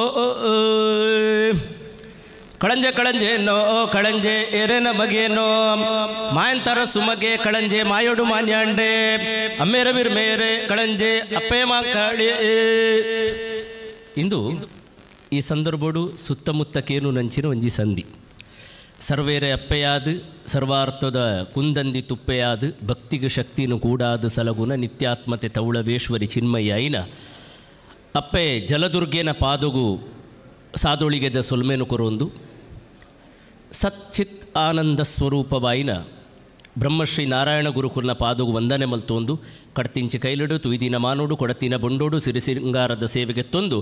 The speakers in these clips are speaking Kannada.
ಓ ಓ ಕಳಂಜೆ ಕಳಂಜೆ ನೋ ಕಳಂಜೆ ಎರೆನ ಬಗೆನೋ ಮಾಯಂತರ ಸುಮಗೆ ಕಳಂಜೆ ಮಾಯೋಡು ಮಾನ್ಯಾಂಡೆ ಅಮ್ಮೇರ ಮೇರೆ ಕಳಂಜೆ ಅಪ್ಪೆ ಮಾ ಇಂದು ಈ ಸಂದರ್ಭಡು ಕೇನು ನಂಚಿನ ಒಂಜಿ ಸಂಧಿ ಸರ್ವೇರೆ ಅಪ್ಪೆಯಾದ ಸರ್ವಾರ್ಥದ ಕುಂದಂದಿ ತುಪ್ಪೆಯಾದ ಭಕ್ತಿಗೆ ಶಕ್ತಿನೂ ಕೂಡಾದ ಸಲಗುನ ನಿತ್ಯಾತ್ಮತೆ ತೌಳವೇಶ್ವರಿ ಚಿನ್ಮಯ್ಯ ಐನ ಅಪ್ಪೆ ಜಲದುರ್ಗೆನ ಪಾದುಗು ಸಾದೊಳಿಗೆದ ಸೊಲ್ಮೇನು ಕೊರೊಂದು ಸಚ್ಚಿತ್ ಆನಂದ ಸ್ವರೂಪವಾಯಿನ ಬ್ರಹ್ಮಶ್ರೀ ನಾರಾಯಣ ಗುರುಕುಲ್ನ ಪಾದುಗು ವಂದನೆ ಮಲ್ತೊಂದು ಕಡ್ತಿಂಚಿ ಕೈಲಿಡು ತುಯ್ದಿನ ಮಾನೋಡು ಕೊಡತಿನ ಬೊಂಡೋಡು ಸಿರಿಸಿಂಗಾರದ ಸೇವೆಗೆ ತೊಂದು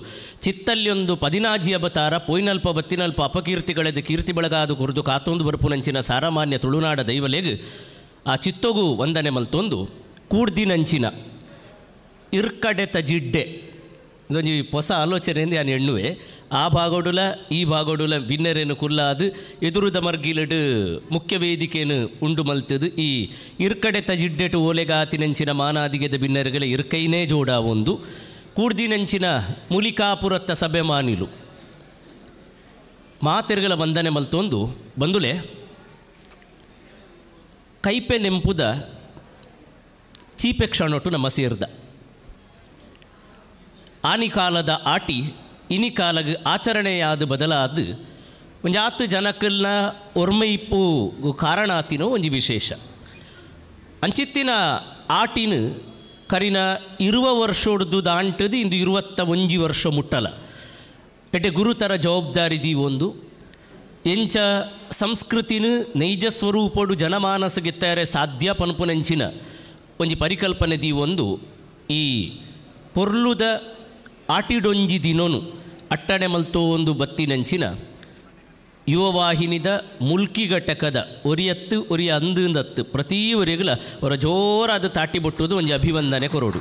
ಚಿತ್ತಲ್ಲಿಯೊಂದು ಪದಿನಾಜಿ ಅವತಾರ ಪೊಯ್ನಲ್ಪ ಬತ್ತಿನಲ್ಪ ಅಪಕೀರ್ತಿಗಳೆದು ಕೀರ್ತಿ ಬೆಳಗಾದು ಕುರಿದು ಕಾತೊಂದು ಬರ್ಪುನಂಚಿನ ಸಾರಮಾನ್ಯ ತುಳುನಾಡ ದೈವಲೆಗ್ ಆ ಚಿತ್ತೊಗು ವಂದನೆ ಮಲ್ತೊಂದು ಕೂಡ್ದಿನಂಚಿನ ಇರ್ಕಡೆ ಜಿಡ್ಡೆ ಒಂಜಿ ಹೊಸ ಆಲೋಚನೆಯಿಂದ ಯಾನು ಎಣ್ಣುವೆ ಆ ಭಾಗೋಡುಲ ಈ ಭಾಗೋಡುಲ ಭಿನ್ನರೇನು ಕುಲ್ಲಾದು ಎದುರುದ ಮರ್ಗಿಲಡು ಮುಖ್ಯ ವೇದಿಕೆಯನ್ನು ಉಂಡು ಮಲ್ತದು ಈ ಇರ್ಕಡೆ ತಜಿಡ್ಡೆಟು ನೆಂಚಿನ ಮಾನಾದಿಗೆದ ಭಿನ್ನರುಗಳ ಇರ್ಕೈನೇ ಜೋಡ ಒಂದು ನೆಂಚಿನ ಮುಲಿಕಾಪುರತ್ತ ಸಭೆ ಮಾನಿಲು ಮಾತೆರುಗಳ ವಂದನೆ ಮಲ್ತೊಂದು ಬಂದುಲೆ ಕೈಪೆ ನೆಂಪುದ ಚೀಪೆ ಕ್ಷಣೊಟ್ಟು ನಮ್ಮ ಸೇರ್ದ ಆನಿಕಾಲದ ಆಟಿ ಇನಿಕಾಲಗ ಆಚರಣೆಯಾದ ಬದಲಾದ ಒಂದು ಜನಕ್ಕೆಲ್ಲ ಒರ್ಮೈಪು ಕಾರಣ ಆತಿನೋ ಒಂಜಿ ವಿಶೇಷ ಅಂಚಿತ್ತಿನ ಆಟಿನ ಕರಿನ ಇರುವ ವರ್ಷೋಡ್ದು ದಾಂಟದು ಇಂದು ಇರುವತ್ತ ಒಂಜಿ ವರ್ಷ ಮುಟ್ಟಲ ಎಟೆ ಗುರುತರ ಜವಾಬ್ದಾರಿ ದಿ ಒಂದು ಎಂಚ ಸಂಸ್ಕೃತಿನ ನೈಜ ಸ್ವರೂಪಡು ಗೆತ್ತಾರೆ ಸಾಧ್ಯ ಪನ್ಪುನಂಚಿನ ಒಂಜಿ ಪರಿಕಲ್ಪನೆ ದಿ ಒಂದು ಈ ಪೊರ್ಲುದ ಆಟಿಡೊಂಜಿ ದಿನೋನು ಅಟ್ಟಣೆ ಮಲ್ತೋ ಒಂದು ಬತ್ತಿನಂಚಿನ ಯುವವಾಹಿನಿದ ಮುಲ್ಕಿ ಘಟಕದ ಒರಿಯತ್ತು ಒರಿಯ ಅಂದಿಂದತ್ತು ಪ್ರತಿ ಒರಿಗಲ ಅವರ ಜೋರಾದ ತಾಟಿ ಬಟ್ಟುವುದು ಒಂಜಿ ಅಭಿವಂದನೆ ಕೊರೋಡು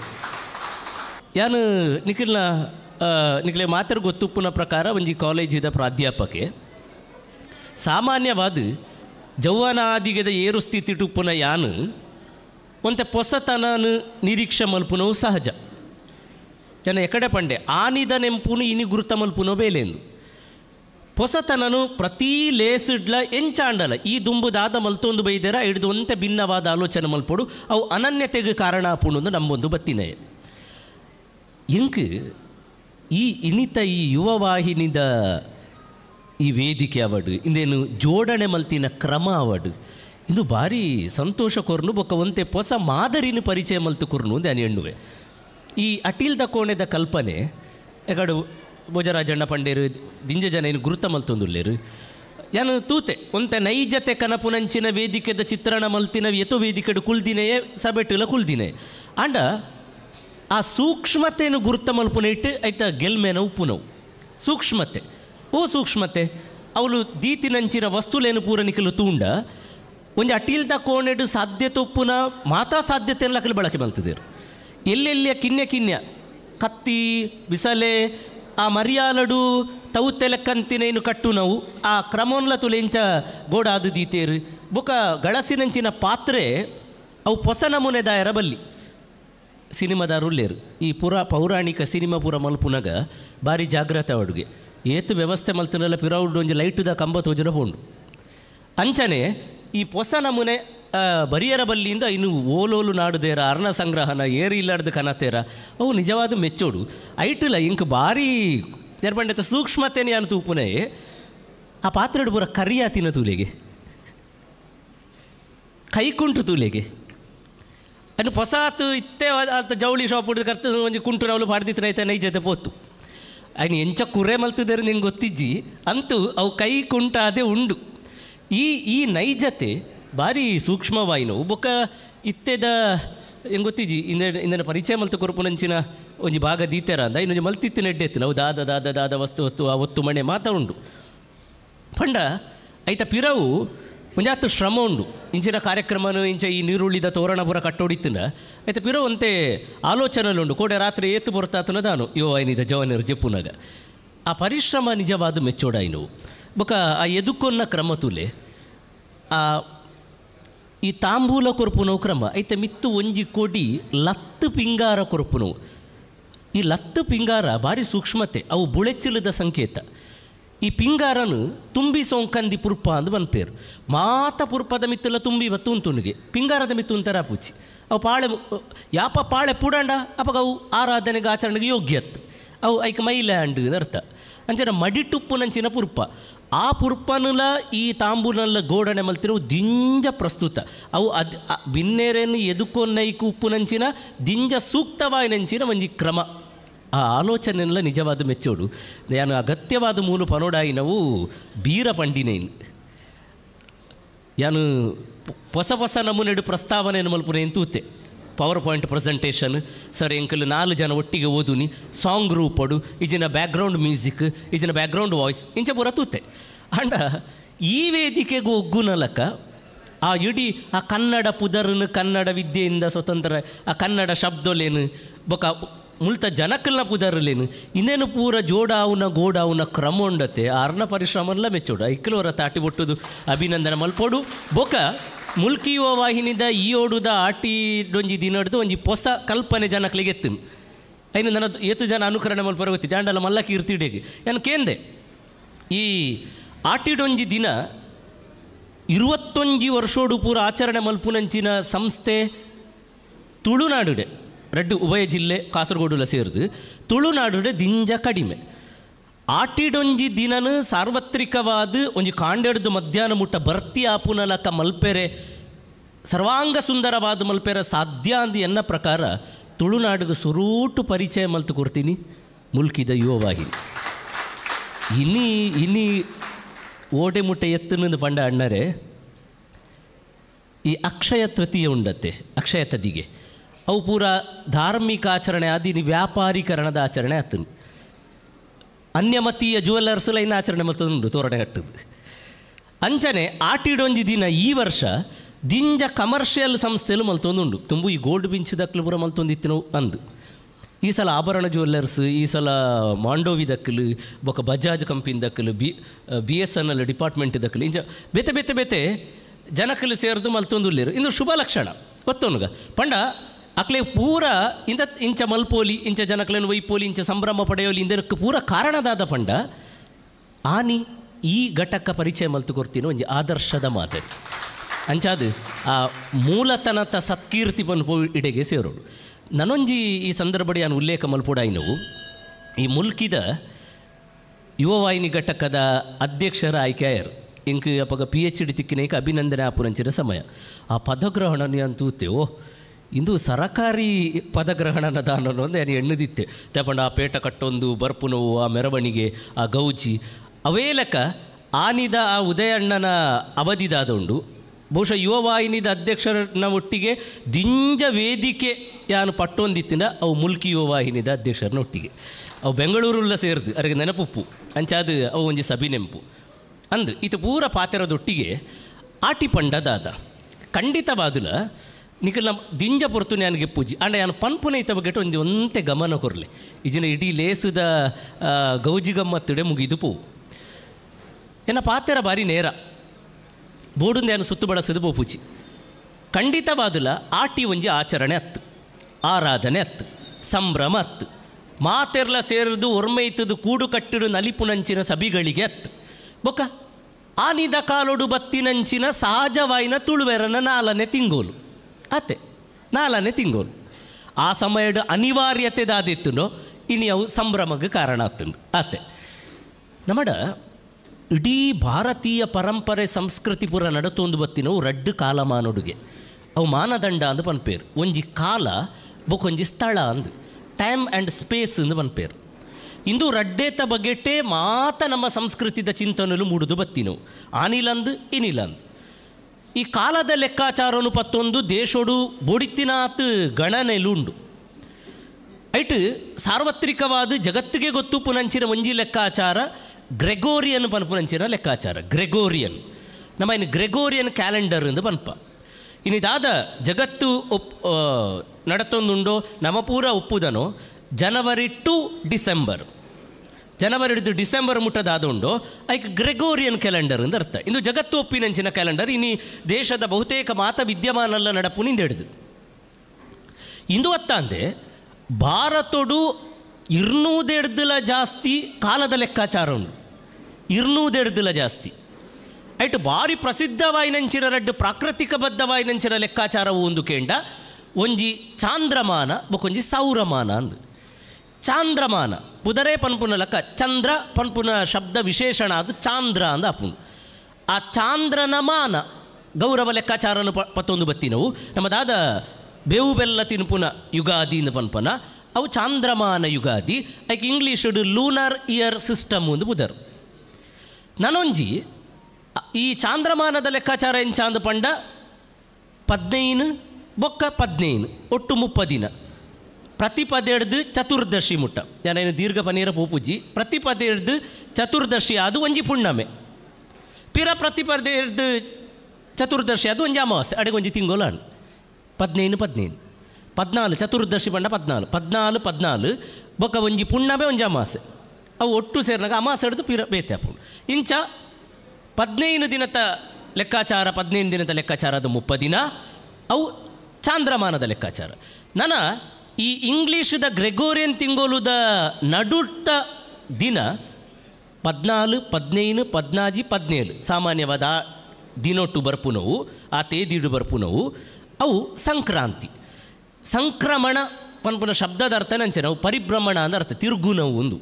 ಯಾನು ನಿಖಿಲ್ನ ನಿಖಿಲೆ ಮಾತ್ರ ಗೊತ್ತುಪ್ಪುನ ಪ್ರಕಾರ ಒಂಜಿ ಕಾಲೇಜಿದ ಪ್ರಾಧ್ಯಾಪಕೆ ಸಾಮಾನ್ಯವಾದ ಜೌವನಾದಿಗದ ಏರು ಸ್ಥಿತಿ ಟುಪ್ಪುನ ಯಾನು ಒಂತೆ ಪೊಸತನ ನಿರೀಕ್ಷೆ ಮಲ್ಪುನವು ಸಹಜ ಜನ ಎಕಡೆ ಪಂಡೆ ಆನಿದನೆಂಪುನು ಇನಿ ಗುರುತ గుర్తమల్పునో ಬೇಲೆಂದು ಪೊಸತನನು ಪ್ರತಿ ಲೇಸಿಡ್ಲ ಎಂಚಾಂಡಲ ಈ ದುಂಬುದಾದ ಮಲ್ತೊಂದು ಬೈದರ ಹಿಡಿದು ಅಂತೆ ಭಿನ್ನವಾದ ಆಲೋಚನೆ ಮಲ್ಪೊಡು ಅವು ಅನನ್ಯತೆಗೆ ಕಾರಣ ಪುಣೊಂದು ನಮ್ಮೊಂದು ಬತ್ತಿನೇ ಎಂಕ್ ಈ ಇನಿತ ಈ ಯುವವಾಹಿನಿದ ಈ ವೇದಿಕೆ ಅವಡು ಇಂದೇನು ಜೋಡಣೆ ಮಲ್ತಿನ ಕ್ರಮ ಅವಡು ಇಂದು ಭಾರಿ ಸಂತೋಷ ಕೊರ್ನು ಬೊಕ್ಕ ಒಂತೆ ಹೊಸ ಮಾದರಿನ ಪರಿಚಯ ಮಲ್ತು ಕೊರ್ನು ಅಂದೆ ಅನಿ ಎಣ್ಣುವೆ ಈ ಅಟೀಲ್ದ ಕೋಣೆದ ಕಲ್ಪನೆ ಎಗಡು ಭೋಜರಾಜಣ್ಣ ಪಂಡೇರು ದಿಂಜ ಜನ ಏನು ಗುರುತ ಮಲ್ತೊಂದುಳ್ಳೇರು ಏನು ತೂತೆ ಒಂತ ನೈಜತೆ ಕನಪುನಂಚಿನ ವೇದಿಕೆದ ಚಿತ್ರಣ ಮಲ್ತಿನ ಎತೋ ವೇದಿಕೆಡು ಕುಲ್ದಿನೆಯೇ ಸಬೆಟ್ಟಿಲ್ಲ ಕುಲ್ದಿನೇ ಆಂಡ ಆ ಸೂಕ್ಷ್ಮತೆಯನ್ನು ಗುರುತ ಮಲ್ಪುನ ಇಟ್ಟು ಆಯ್ತ ಗೆಲ್ಮೇನ ಪುನವು ಸೂಕ್ಷ್ಮತೆ ಓ ಸೂಕ್ಷ್ಮತೆ ಅವಳು ದೀತಿನಂಚಿನ ವಸ್ತುಲೇನು ಪೂರನಿಕಲು ತೂಂಡ ಒಂದು ಅಟೀಲ್ದ ಕೋಣೆಡು ಸಾಧ್ಯತೆ ಉಪ್ಪುನ ಮಾತಾ ಸಾಧ್ಯತೆಯನ್ನು ಲಕಲು ಬಳಕೆ ಮಲ್ತಿದ್ದೀರು ಎಲ್ಲೆಲ್ಲಿಯ ಕಿನ್ಯ ಕಿನ್ಯ ಕತ್ತಿ ಬಿಸಲೆ ಆ ಮರ್ಯಾಲಡು ತೆಲಕ್ಕಂತಿನೇನು ಕಟ್ಟು ನಾವು ಆ ಕ್ರಮೋನ್ಲತುಲೆಂಚ ಗೋಡಾದು ದೀತೇರು ಬೊಕ ಗಳಸಿನಂಚಿನ ಪಾತ್ರೆ ಅವು ಪೊಸ ನಮೂನೆ ದಾಯರ ಬಲ್ಲಿ ಸಿನಿಮಾದಾರುಳ್ಳೇರು ಈ ಪುರ ಪೌರಾಣಿಕ ಸಿನಿಮಾ ಪುರ ಮಲ್ಪುನಗ ಭಾರಿ ಜಾಗ್ರತೆ ಅಡುಗೆ ಏತು ವ್ಯವಸ್ಥೆ ಮಲ್ತಿನಲ್ಲ ಪಿರೌಡ್ ಒಂಜಿ ಲೈಟ್ದ ಕಂಬ ತೋಜರ ಹೋಂಡು ಅಂಚನೆ ಈ ಪೊಸ ನಮೂನೆ ಬರಿಯರ ಬಲ್ಲಿಯಿಂದ ಇನ್ನು ಓಲೋಲು ನಾಡುದೇರ ಅರ್ಣ ಸಂಗ್ರಹನ ಏರಿ ಇಲ್ಲಾಡ್ದು ಕನತೇರ ಅವು ನಿಜವಾದ ಮೆಚ್ಚೋಡು ಐಟಿಲ್ಲ ಇಂಕ್ ಭಾರಿ ನೆರ್ಬಂಡತ ಸೂಕ್ಷ್ಮತೆನೇ ಅನ್ನ ತೂಪುನೇ ಆ ಪಾತ್ರೆಡು ಪೂರ ಕರಿಯಾತಿನ ತೂಲೆಗೆ ಕೈಕುಂಟು ತೂಲೆಗೆ ಅನ್ನು ಹೊಸಾತು ಇತ್ತೆ ಆತ ಜವಳಿ ಶಾಪ್ ಹುಡುಗ ಕರ್ತು ಒಂಜಿ ಕುಂಟು ನಾವು ಪಾಡ್ದಿತ್ತು ಐತೆ ನೈಜತೆ ಪೋತು ಆಯ್ನ ಎಂಚ ಕುರೆ ಮಲ್ತಿದ್ದಾರೆ ನಿಂಗೆ ಗೊತ್ತಿಜ್ಜಿ ಅಂತೂ ಅವು ಕೈ ಕುಂಟಾದೆ ಉಂಡು ಈ ಈ ನೈಜತೆ ಭಾರಿ ಸೂಕ್ಷ್ಮವಾಯಿನವು ಬೊಕ್ಕ ಇತ್ತೆದ ಏನು ಗೊತ್ತೀಜಿ ಇಂದ ಇಂದನ ಪರಿಚಯ ಮಲ್ತ ಕೊರ್ಪುನಂಚಿನ ಒಂಜಿ ಭಾಗ ದೀತೆರ ಅಂದ ಇನ್ನೊಂದು ಮಲ್ತಿತ್ತು ನೆಡ್ಡೆತ್ತಿನ ಅವು ದಾದ ದಾದ ದಾದ ವಸ್ತು ಹೊತ್ತು ಆ ಒತ್ತು ಮಣೆ ಮಾತಾ ಉಂಡು ಪಂಡ ಐತ ಪಿರವು ಒಂಜಾತು ಶ್ರಮ ಉಂಡು ಇಂಚಿನ ಕಾರ್ಯಕ್ರಮ ಇಂಚ ಈ ನೀರುಳ್ಳಿದ ತೋರಣ ಪೂರ ಕಟ್ಟೋಡಿತ್ತಿನ ಐತ ಪಿರವು ಒಂತೆ ಆಲೋಚನೆಲುಂಡು ಕೋಡೆ ರಾತ್ರಿ ಏತು ಬರ್ತಾತನ ದಾನು ಯೋ ಐನಿದ ಜವನರು ಜಪ್ಪುನಾಗ ಆ ಪರಿಶ್ರಮ ನಿಜವಾದ ಮೆಚ್ಚೋಡಾಯಿನವು ಬೊಕ ಆ ಎದುಕೊನ್ನ ಕ್ರಮ ತುಲೆ ಆ ಈ ತಾಂಬೂಲ ಕೊರಪುನ ಕ್ರಮ ಐತೆ ಮಿತ್ತು ಒಂಜಿ ಕೋಟಿ ಲತ್ತು ಪಿಂಗಾರ ಕೊರಪುನು ಈ ಲತ್ತು ಪಿಂಗಾರ ಭಾರಿ ಸೂಕ್ಷ್ಮತೆ ಅವು ಬುಳೆಚ್ಚಿಲದ ಸಂಕೇತ ಈ ಪಿಂಗಾರನು ತುಂಬಿ ಸೋಂಕಂದಿ ಪುರ್ಪ ಅಂದು ಬನ್ಪೇರು ಮಾತ ಪುರ್ಪದ ಮಿತ್ತುಲ ತುಂಬಿ ಬತ್ತು ಪಿಂಗಾರದ ಮಿತ್ತು ಅಂತರ ಪೂಚಿ ಅವು ಪಾಳೆ ಯಾಪ ಪಾಳೆ ಪುಡಾಂಡ ಅಪಗ ಅವು ಆರಾಧನೆಗೆ ಆಚರಣೆಗೆ ಯೋಗ್ಯತ್ ಅವು ಐಕ ಮೈಲ್ಯಾಂಡ್ ಅರ್ಥ ಅಂಚನ ಮಡಿಟುಪ್ಪು ನಂಚಿನ ಪುರ್ಪ ಆ ಪುರ್ಪನುಲ ಈ ತಾಂಬೂಲ ಗೋಡನೆ ಮಲ್ತಿರವು ದಿಂಜ ಪ್ರಸ್ತುತ ಅವು ಅದ್ ಬಿನ್ನೇರೇನು ಎದುಕೊನ್ನೈಕು ಉಪ್ಪು ದಿಂಜ ಸೂಕ್ತವಾಗಿ ನಂಚಿನ ಒಂಜಿ ಕ್ರಮ ಆ ಆಲೋಚನೆಲ್ಲ ನಿಜವಾದ ಮೆಚ್ಚೋಡು ನಾನು ಅಗತ್ಯವಾದ ಮೂಲ ಪನೋಡಾಯಿನವು ಬೀರ ಪಂಡಿನೇನು ಯಾನು ಹೊಸ ಹೊಸ ನಮೂನೆಡು ಪ್ರಸ್ತಾವನೆಯನ್ನು ಮಲ್ಪುನೇನು ತೂತೆ ಪವರ್ ಪಾಯಿಂಟ್ ಪ್ರೆಸೆಂಟೇಷನ್ ಸರ್ ಎಂಕಲ್ ನಾಲ್ಕು ಜನ ಒಟ್ಟಿಗೆ ಓದುನಿ ಸಾಂಗ್ ರೂಪಡು ಇಜಿನ ಬ್ಯಾಕ್ಗ್ರೌಂಡ್ ಮ್ಯೂಸಿಕ್ ಇಜಿನ ಬ್ಯಾಕ್ಗ್ರೌಂಡ್ ವಾಯ್ಸ್ ಇಂಚ ಪೂರ ತೂತೆ ಅಂಡ ಈ ವೇದಿಕೆಗೂ ಒಗ್ಗುನಲಕ ಆ ಇಡೀ ಆ ಕನ್ನಡ ಪುದರ್ನ ಕನ್ನಡ ವಿದ್ಯೆಯಿಂದ ಸ್ವತಂತ್ರ ಆ ಕನ್ನಡ ಶಬ್ದೋಲೇನು ಬೊಕ ಮುಲ್ತ ಜನಕಲ್ನ ಪುದರ್ಲೇನು ಇನ್ನೇನು ಪೂರ ಜೋಡಾವುನ ಗೋಡಾವುನ ಆ ಅರ್ಣ ಪರಿಶ್ರಮಲ್ಲ ಮೆಚ್ಚೋಡು ಐಕ್ಲವರ ತಾಟಿ ಬೊಟ್ಟುದು ಅಭಿನಂದನೆ ಮಲ್ಪೋಡು ಬೊಕ ಮುಲ್ಕಿಯುವ ವಾಹಿನಿದ ಈ ಓಡುದ ಆಟಿ ಡೊಂಜಿ ಹಿಡಿದು ಒಂಜಿ ಹೊಸ ಕಲ್ಪನೆ ಜನ ಕ್ಲಿಗೆತ್ತು ಐನು ನನ್ನ ಏತು ಜನ ಅನುಕರಣೆ ಮಲ್ಪರ ಗೊತ್ತಿ ಜಾಂಡಲ ಮಲ್ಲಕ್ಕಿ ಇರ್ತಿಡೆಗೆ ಏನು ಕೇಂದೆ ಈ ಡೊಂಜಿ ದಿನ ಇರುವತ್ತೊಂಜಿ ವರ್ಷೋಡು ಪೂರ ಆಚರಣೆ ಮಲ್ಪುನಂಚಿನ ಸಂಸ್ಥೆ ತುಳುನಾಡುಡೆ ರೆಡ್ ಉಭಯ ಜಿಲ್ಲೆ ಕಾಸರಗೋಡುಲ ಸೇರಿದು ತುಳುನಾಡುಡೆ ದಿಂಜ ಕಡಿಮೆ ಆಟಿಡೊಂಜಿ ದಿನನು ಸಾರ್ವತ್ರಿಕವಾದ ಒಂಜಿ ಕಾಂಡೆಡ್ದು ಮಧ್ಯಾಹ್ನ ಮುಟ್ಟ ಬರ್ತಿ ಆಪುನಲಕ ಮಲ್ಪೆರೆ ಸರ್ವಾಂಗ ಸುಂದರವಾದ ಮಲ್ಪೆರೆ ಸಾಧ್ಯ ಅಂದು ಎನ್ನ ಪ್ರಕಾರ ತುಳುನಾಡಿಗೆ ಸುರೂಟು ಪರಿಚಯ ಮಲ್ತು ಕೊಡ್ತೀನಿ ಮುಲ್ಕಿದ ಯುವವಾಹಿನಿ ಇನ್ನಿ ಇನ್ನಿ ಓಟೆ ಮುಟ್ಟೆ ಎತ್ತನಂದು ಪಂಡ ಅಣ್ಣರೆ ಈ ಅಕ್ಷಯ ತೃತೀಯ ಉಂಡತ್ತೆ ಅಕ್ಷಯ ತದಿಗೆ ಅವು ಪೂರ ಧಾರ್ಮಿಕ ಆಚರಣೆ ಆದಿ ಆದಿನಿ ವ್ಯಾಪಾರೀಕರಣದ ಆಚರಣೆ ಆತನು ಅನ್ಯಮತೀಯ ಜುವೆಲ್ಲರ್ಸ್ ಲೈನ್ ಆಚರಣೆ ಮತ್ತೊಂದು ತೋರಣೆಗಟ್ಟದು ಅಂಚನೆ ಆಟಿಡೊಂಜಿ ದಿನ ಈ ವರ್ಷ ದಿಂಜ ಕಮರ್ಷಿಯಲ್ ಮಲ್ತೊಂದು ಮಲ್ತೊಂದುಂಡು ತುಂಬು ಈ ಗೋಲ್ಡ್ ದಕ್ಲು ಪೂರ ಮಲ್ತೊಂದಿತ್ತಿನವು ಅಂದು ಈ ಸಲ ಆಭರಣ ಜ್ಯುವೆಲ್ಲರ್ಸ್ ಈ ಸಲ ಮಾಂಡೋವಿ ದಕ್ಕಲು ಬೊಕ ಬಜಾಜ್ ಕಂಪನಿ ದಕ್ಕಲು B B S N L department ದಕ್ಕಲು ಇಂಜ ಬೇತೆ ಬೇತೆ ಬೇತೆ ಜನಕಲು ಸೇರಿದು ಇಲ್ಲಿರು ಇನ್ನು ಶುಭ ಲಕ್ಷಣ ಗೊತ್ತೋನುಗ ಪಂಡ ಅಕ್ಲೆ ಪೂರ ಇಂದ ಇಂಚ ಮಲ್ಪೋಲಿ ಇಂಚ ಜನಕ್ಲೆನ್ ವೈಪೋಲಿ ಇಂಚ ಸಂಭ್ರಮ ಪಡೆಯೋಲಿ ಇಂದಕ್ಕೆ ಪೂರ ಕಾರಣದಾದ ಪಂಡ ಆನಿ ಈ ಘಟಕ ಪರಿಚಯ ಮಲ್ತು ಕೊರ್ತೀನೋ ಒಂಜಿ ಆದರ್ಶದ ಮಾತೆ ಅಂಚಾದು ಆ ಮೂಲತನತ ಸತ್ಕೀರ್ತಿ ಬನ್ ಇಡೆಗೆ ಸೇರೋಡು ನನೊಂಜಿ ಈ ಸಂದರ್ಭಡಿ ಅನ್ನು ಉಲ್ಲೇಖ ಮಲ್ಪುಡಾಯಿನವು ಈ ಮುಲ್ಕಿದ ಯುವ ವಾಹಿನಿ ಘಟಕದ ಅಧ್ಯಕ್ಷರ ಆಯ್ಕೆಯರು ಇಂಕ್ ಅಪಗ ಪಿ ಎಚ್ ಡಿ ತಿಕ್ಕಿನೈಕ ಅಭಿನಂದನೆ ಆಪುರಂಚಿರ ಸಮಯ ಆ ಪದಗ್ರಹಣ ಅಂತೂ ಓ ಇಂದು ಸರಕಾರಿ ಪದಗ್ರಹಣನ ದಾನನು ಅಂದರೆ ಎಣ್ಣದಿತ್ತೆ ಆ ಪೇಟ ಕಟ್ಟೊಂದು ಬರ್ಪು ನೋವು ಆ ಮೆರವಣಿಗೆ ಆ ಗೌಜಿ ಅವೇಲಕ ಆನಿದ ಆ ಉದಯಣ್ಣನ ಉಂಡು ಬಹುಶಃ ವಾಹಿನಿದ ಅಧ್ಯಕ್ಷರನ ಒಟ್ಟಿಗೆ ದಿಂಜ ವೇದಿಕೆ ಯಾನು ಪಟ್ಟೊಂದಿತ್ತಿನ ಅವು ಮುಲ್ಕಿ ವಾಹಿನಿದ ಅಧ್ಯಕ್ಷರನ ಒಟ್ಟಿಗೆ ಅವು ಬೆಂಗಳೂರುಲ್ಲ ಸೇರಿದು ಅರಿಗೆ ನೆನಪುಪ್ಪು ಅಂಚಾದ ಅವು ಒಂಜಿ ಸಭಿ ನೆಂಪು ಇತ ಇದು ಪೂರ ಪಾತ್ರದೊಟ್ಟಿಗೆ ಆಟಿ ಪಂಡದಾದ ನಮ್ಮ ದಿಂಜ ಪೊರ್ತುನೆ ನನಗೆ ಪೂಜೆ ಅಂಡ್ ನಾನು ಪನ್ಪುನೆ ಬಗ್ಗೆ ಒಂದು ಒಂತೆ ಗಮನ ಕೊರಲಿ ಇಜಿನ ಇಡೀ ಲೇಸದ ಗೌಜಿ ಗಮ್ಮತ್ತಿಡೆ ಮುಗಿದು ಪೂ ಏನ ಪಾತೆರ ಬಾರಿ ನೇರ ಬೋಡುಂದೆ ಏನು ಸುತ್ತು ಬಳಸದು ಪೋ ಪೂಜೆ ಆಟಿ ಒಂಜಿ ಆಚರಣೆ ಅತ್ತು ಆರಾಧನೆ ಅತ್ತು ಸಂಭ್ರಮ ಅತ್ತು ಮಾತೆರ್ಲ ಸೇರಿದು ಒರ್ಮೈತದು ಕೂಡು ಕಟ್ಟಿಡು ನಲಿಪುನಂಚಿನ ಸಭಿಗಳಿಗೆ ಅತ್ತು ಬೊಕ್ಕ ಆನಿದ ಕಾಲೊಡು ಬತ್ತಿನಂಚಿನ ಸಹಜವಾಯಿನ ತುಳುವೆರನ ನಾಲನೆ ತಿಂಗೋಲು ಆತೆ ನಾಲನೇ ತಿಂಗೋಲು ಆ ಸಮಯದ ಅನಿವಾರ್ಯತೆ ದಾದಿತ್ತು ಇನ್ನು ಅವು ಸಂಭ್ರಮಕ್ಕೆ ಕಾರಣ ಆತುಂಡು ಆತೆ ನಮ್ಮಡ ಇಡೀ ಭಾರತೀಯ ಪರಂಪರೆ ಸಂಸ್ಕೃತಿ ಪುರ ನಡತೊಂದು ಬತ್ತಿನವು ರಡ್ಡು ಕಾಲಮಾನೊಡುಗೆ ಅವು ಮಾನದಂಡ ಅಂದು ಪನ್ಪೇರು ಒಂಜಿ ಕಾಲ ಬೊಕೊಂಜಿ ಸ್ಥಳ ಅಂದು ಟೈಮ್ ಆ್ಯಂಡ್ ಸ್ಪೇಸ್ ಅಂದು ಪನ್ಪೇರು ಇಂದು ರಡ್ಡೇತ ಬಗ್ಗೆಟ್ಟೇ ಮಾತ ನಮ್ಮ ಸಂಸ್ಕೃತಿದ ಚಿಂತನೆಲು ಮೂಡಿದು ಬತ್ತಿನವು ಆನಿಲಂದು ಇನಿಲಂದು ಈ ಕಾಲದ ಲೆಕ್ಕಾಚಾರನು ಪತ್ತೊಂದು ದೇಶೊಡು ಬೊಡಿತ್ತಿನಾತ್ ಗಣನೆಲುಂಡು ಐಟ್ ಸಾರ್ವತ್ರಿಕವಾದ ಜಗತ್ತಿಗೆ ಗೊತ್ತು ಪುನಂಚಿನ ಒಂಜಿ ಲೆಕ್ಕಾಚಾರ ಗ್ರೆಗೋರಿಯನ್ ಪನ್ಪುನಂಚಿನ ಲೆಕ್ಕಾಚಾರ ಗ್ರೆಗೋರಿಯನ್ ನಮ್ಮ ಇನ್ನು ಗ್ರೆಗೋರಿಯನ್ ಕ್ಯಾಲೆಂಡರ್ ಎಂದು ಪನ್ಪ ಇನ್ನಿದಾದ ಜಗತ್ತು ಒಪ್ ನಡತೊಂದುಂಡೋ ನಮಪೂರ ಪೂರ ಜನವರಿ ಟು ಡಿಸೆಂಬರ್ ಜನವರಿ ಹಿಡಿದು ಡಿಸೆಂಬರ್ ಮುಟ್ಟದಾದುಂಡು ಐಕ್ ಗ್ರೆಗೋರಿಯನ್ ಕ್ಯಾಲೆಂಡರ್ ಅಂತ ಅರ್ಥ ಇಂದು ಜಗತ್ತು ಒಪ್ಪಿನಂಚಿನ ಕ್ಯಾಲೆಂಡರ್ ಇನ್ನೀ ದೇಶದ ಬಹುತೇಕ ಮಾತ ವಿದ್ಯಮಾನಲ್ಲ ನಡಪು ನಿಂದೆಡ್ದು ಇಂದು ಅತ್ತಾಂದೆ ಭಾರತೊಡು ಇರ್ನೂದೆಡ್ದಲ ಜಾಸ್ತಿ ಕಾಲದ ಲೆಕ್ಕಾಚಾರ ಉಂಡು ಇರ್ನೂದೆಡ್ದಲ ಜಾಸ್ತಿ ಐಟು ಭಾರಿ ಪ್ರಸಿದ್ಧವಾಯಿನಂಚಿನ ರಡ್ಡು ಪ್ರಾಕೃತಿಕ ಬದ್ಧವಾಯಿನಂಚಿನ ಲೆಕ್ಕಾಚಾರವು ಒಂದು ಕೇಂಡ ಒಂಜಿ ಚಾಂದ್ರಮಾನ ಬೊಕೊಂಜಿ ಸೌರಮಾನ ಅಂದು ಚಾಂದ್ರಮಾನ ಪುದರೆ ಪನ್ಪುನ ಲಕ್ಕ ಚಂದ್ರ ಪನ್ಪುನ ಶಬ್ದ ವಿಶೇಷಣ ಅದು ಚಾಂದ್ರ ಅಂದ ಅಪ್ಪುಂಡು ಆ ಚಾಂದ್ರನ ಮಾನ ಗೌರವ ಲೆಕ್ಕಾಚಾರನ ಪ ಪತ್ತೊಂದು ಬತ್ತಿನವು ನಮ್ಮದಾದ ಬೇವು ಬೆಲ್ಲ ತಿನ್ಪುನ ಯುಗಾದಿ ಇಂದ ಪನ್ಪನ ಅವು ಚಾಂದ್ರಮಾನ ಯುಗಾದಿ ಐಕ್ ಇಂಗ್ಲೀಷುಡು ಲೂನರ್ ಇಯರ್ ಸಿಸ್ಟಮ್ ಒಂದು ಬುಧರು ನನೊಂಜಿ ಈ ಚಾಂದ್ರಮಾನದ ಲೆಕ್ಕಾಚಾರ ಎಂಚಾಂದ ಪಂಡ ಪದ್ನೈನು ಬೊಕ್ಕ ಪದ್ನೈನು ಒಟ್ಟು ಮುಪ್ಪದಿನ ಪ್ರತಿಪದೆಡ್ದು ಚತುರ್ದಶಿ ಮುಟ್ಟ ಏನೇನು ದೀರ್ಘ ಪನೀರ ಪೂಪುಜಿ ಪ್ರತಿಪದೆ ಹಿಡ್ದು ಚತುರ್ದಶಿ ಅದು ಒಂಜಿ ಪುಣ್ಣಮೆ ಪಿರ ಪ್ರತಿಪದೆ ಹಿಡ್ದು ಚತುರ್ದಶಿ ಅದು ಒಂಜಿ ಅಮಾವಾಸ್ಯೆ ಒಂಜಿ ತಿಂಗೋಲಾಣ್ ಪದ್ನೈನು ಪದಿನೈದು ಪದ್ನಾಲ್ ಚತುರ್ದಶಿ ಪಂಡ ಪದ್ನಾಲ್ಕು ಪದ್ನಾಲ್ ಪದ್ನಾಲ್ ಬೊಕ್ಕ ಒಂಜಿ ಪುಣ್ಣಮೆ ಒಂಜಿ ಅಮಾಸೆ ಅವು ಒಟ್ಟು ಸೇರಿನಾಗ ಅಮಾಸೆ ಹಿಡ್ದು ಪಿರ ಅಪ್ಪು ಇಂಚ ಪದ್ನೈನು ದಿನದ ಲೆಕ್ಕಾಚಾರ ಪದಿನೈದು ದಿನದ ಲೆಕ್ಕಾಚಾರ ಅದು ಮುಪ್ಪ ದಿನ ಅವು ಚಾಂದ್ರಮಾನದ ಲೆಕ್ಕಾಚಾರ ನನ್ನ ಈ ದ ಗ್ರೆಗೋರಿಯನ್ ತಿಂಗೋಲುದ ನಡುಟ್ಟ ದಿನ ಪದ್ನಾಲು ಪದಿನೈದು ಪದ್ನಾಜಿ ಪದ್ನೇಳು ಸಾಮಾನ್ಯವಾದ ದಿನೊಟ್ಟು ಬರ್ಪುನವು ಆ ತೇದಿಡು ಬರ್ಪುನವು ಅವು ಸಂಕ್ರಾಂತಿ ಸಂಕ್ರಮಣ ಪನ್ಪುನ ಶಬ್ದದ ಅರ್ಥ ಅಂಚೆ ನಾವು ಪರಿಭ್ರಮಣ ಅಂದ ಅರ್ಥ ತಿರುಗುನವು ಒಂದು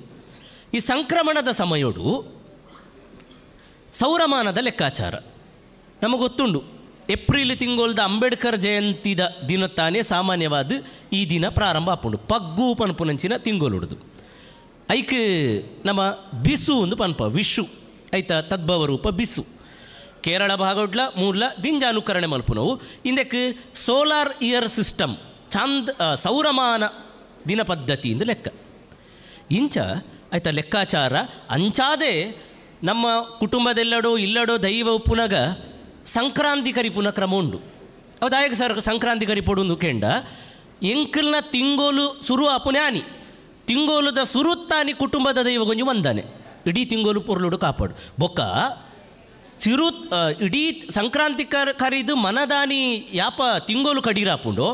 ಈ ಸಂಕ್ರಮಣದ ಸಮಯೋಡು ಸೌರಮಾನದ ಲೆಕ್ಕಾಚಾರ ನಮಗೆ ಗೊತ್ತುಂಡು ಏಪ್ರಿಲ್ ತಿಂಗಳದ ಅಂಬೇಡ್ಕರ್ ಜಯಂತಿದ ದಿನ ತಾನೇ ಸಾಮಾನ್ಯವಾದ ಈ ದಿನ ಪ್ರಾರಂಭ ಆಪುಂಡು ಪಗ್ಗು ಪನ್ಪುನಂಚಿನ ತಿಂಗೋಲುಡುದು ಐಕ್ ನಮ್ಮ ಬಿಸು ಒಂದು ಪನ್ಪ ವಿಶು ಐತ ತದ್ಭವ ರೂಪ ಬಿಸು ಕೇರಳ ಭಾಗಡ್ಲ ಮೂಲ ದಿಂಜಾನುಕರಣೆ ಮಲ್ಪುನವು ಇಂದಕ್ಕೆ ಸೋಲಾರ್ ಇಯರ್ ಸಿಸ್ಟಮ್ ಚಾಂದ್ ಸೌರಮಾನ ದಿನ ಪದ್ಧತಿ ಎಂದು ಲೆಕ್ಕ ಇಂಚ ಆಯ್ತ ಲೆಕ್ಕಾಚಾರ ಅಂಚಾದೆ ನಮ್ಮ ಕುಟುಂಬದೆಲ್ಲಡೋ ಇಲ್ಲಡೋ ದೈವ ಉಪ್ಪುನಗ సంక్రాంతి కరిపున క్రమండు అవు ಸರ್ ಸಂಕ್ರಾಂತಿ సంక్రాంతి కరిపోడు నుకేండ ಎಂಕಲ್ನ ತಿಂಗೋಲು ಸುರು ಆನಿ ತಿಂಗೋಲುದ ಸುರುತ್ತಾನಿ ಕುಟುಂಬದ ದೈವ ಗೊಂಜು ಒಂದಾನೆ ಇಡೀ ತಿಂಗೋಲು ಪೊರ್ಲುಡು ಕಾಪಾಡು ಬೊಕ್ಕ ಸಿರು ಇಡೀ ಸಂಕ್ರಾಂತಿ ಕರ್ ಕರಿದು ಮನದಾನಿ ಯಾಪ ತಿಂಗೋಲು ಕಡೀರಾಪುಂಡು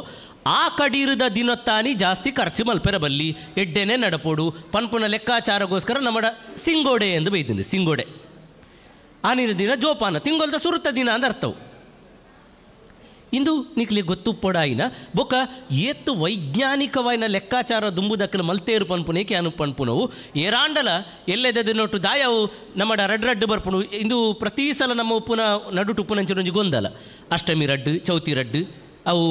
ಆ ಕಡೀರದ ದಿನತ್ತಾನಿ ಜಾಸ್ತಿ ಖರ್ಚು ಮಲ್ಪೆರಬಲ್ಲಿ ಎಡ್ಡೆನೆ ನಡಪೋಡು ಪನ್ಪುನ ಲೆಕ್ಕಾಚಾರಗೋಸ್ಕರ ನಮ್ಮಡ ಸಿಂಗೋಡೆ ಎಂದು ಬೈದಿನಿ ಸಿಂಗೋಡೆ ಆನಿನ ದಿನ ಜೋಪಾನ ತಿಂಗೊಲ್ದ ಸುರುತ ದಿನ ಅರ್ಥವು ಇಂದು ನಿಕ್ಲಿ ಗೊತ್ತು ಪೊಡಾಯಿನ ಬೊಕ ಏತ್ತು ವೈಜ್ಞಾನಿಕವಾಯಿನ ಲೆಕ್ಕಾಚಾರ ದುಂಬುದಕ್ಕಲು ಮಲ್ತೇರು ಪನ್ಪುನೇಕೆ ಅನು ಪನ್ಪುನವು ಏರಾಂಡಲ ಎಲ್ಲೆದದು ನೋಟು ದಾಯವು ನಮ್ಮಡ ರಡ್ ರಡ್ಡು ಬರ್ಪುನು ಇಂದು ಪ್ರತಿ ಸಲ ನಮ್ಮ ಉಪ್ಪುನ ನಡುಟು ಉಪ್ಪುನಂಚಿನ ಗೊಂದಲ ಅಷ್ಟಮಿ ರಡ್ಡು ಚೌತಿ ರಡ್ಡು ಅವು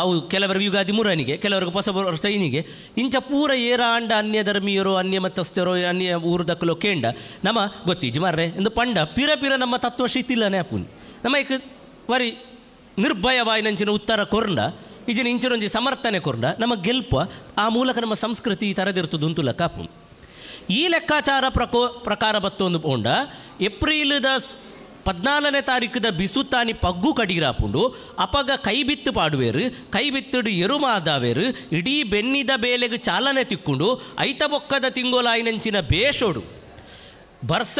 ಅವು ಕೆಲವರು ಯುಗಾದಿ ಮೂರನಿಗೆ ಕೆಲವರಿಗೆ ಹೊಸ ಸೈನಿಗೆ ಇಂಚ ಪೂರ ಏರಾಂಡ ಅನ್ಯ ಧರ್ಮೀಯರು ಅನ್ಯ ಮತ್ತಸ್ಥರು ಅನ್ಯ ಊರು ದಕ್ಕಲು ಕೇಂಡ ನಮ್ಮ ಗೊತ್ತೀಜಿ ಮಾರ್ರೆ ಎಂದು ಪಂಡ ಪಿರ ಪಿರ ನಮ್ಮ ತತ್ವ ಶಿಥಿಲನೆ ಆಪುನ್ ನಮ್ಮ ಇಕ್ ವರಿ ನಿರ್ಭಯವಾಯಿ ನಂಚಿನ ಉತ್ತರ ಕೊರಂಡ ಇಜಿನ ಇಂಚಿನೊಂಜಿ ಸಮರ್ಥನೆ ಕೊರ್ಂಡ ನಮ್ಮ ಗೆಲ್ಪ ಆ ಮೂಲಕ ನಮ್ಮ ಸಂಸ್ಕೃತಿ ಈ ಥರದಿರ್ತದೆ ಉಂತುಲ ಈ ಲೆಕ್ಕಾಚಾರ ಪ್ರಕೋ ಪ್ರಕಾರ ಬತ್ತೊಂದು ಪೋಂಡ ಏಪ್ರಿಲ್ದ ಪದಿನಾಲನೆ ತಾರೀಕು ಬಿಸುತಾನಿ ಪಗ್ಗು ಕಡಿಗಿರಾಪುಂಡು ಅಪಗ ಕೈಬಿತ್ತು ಪಾಡುವೇರು ವೇರು ಕೈಬಿತ್ತುಡು ಎರುಮಾದಾವೆರು ಇಡೀ ಬೆನ್ನಿದ ಬೇಲೆಗೆ ಚಾಲನೆ ತಿಕ್ಕುಂಡು ಐತ ಬೊಕ್ಕದ ನಂಚಿನ ಬೇಷೋಡು ಬರ್ಸ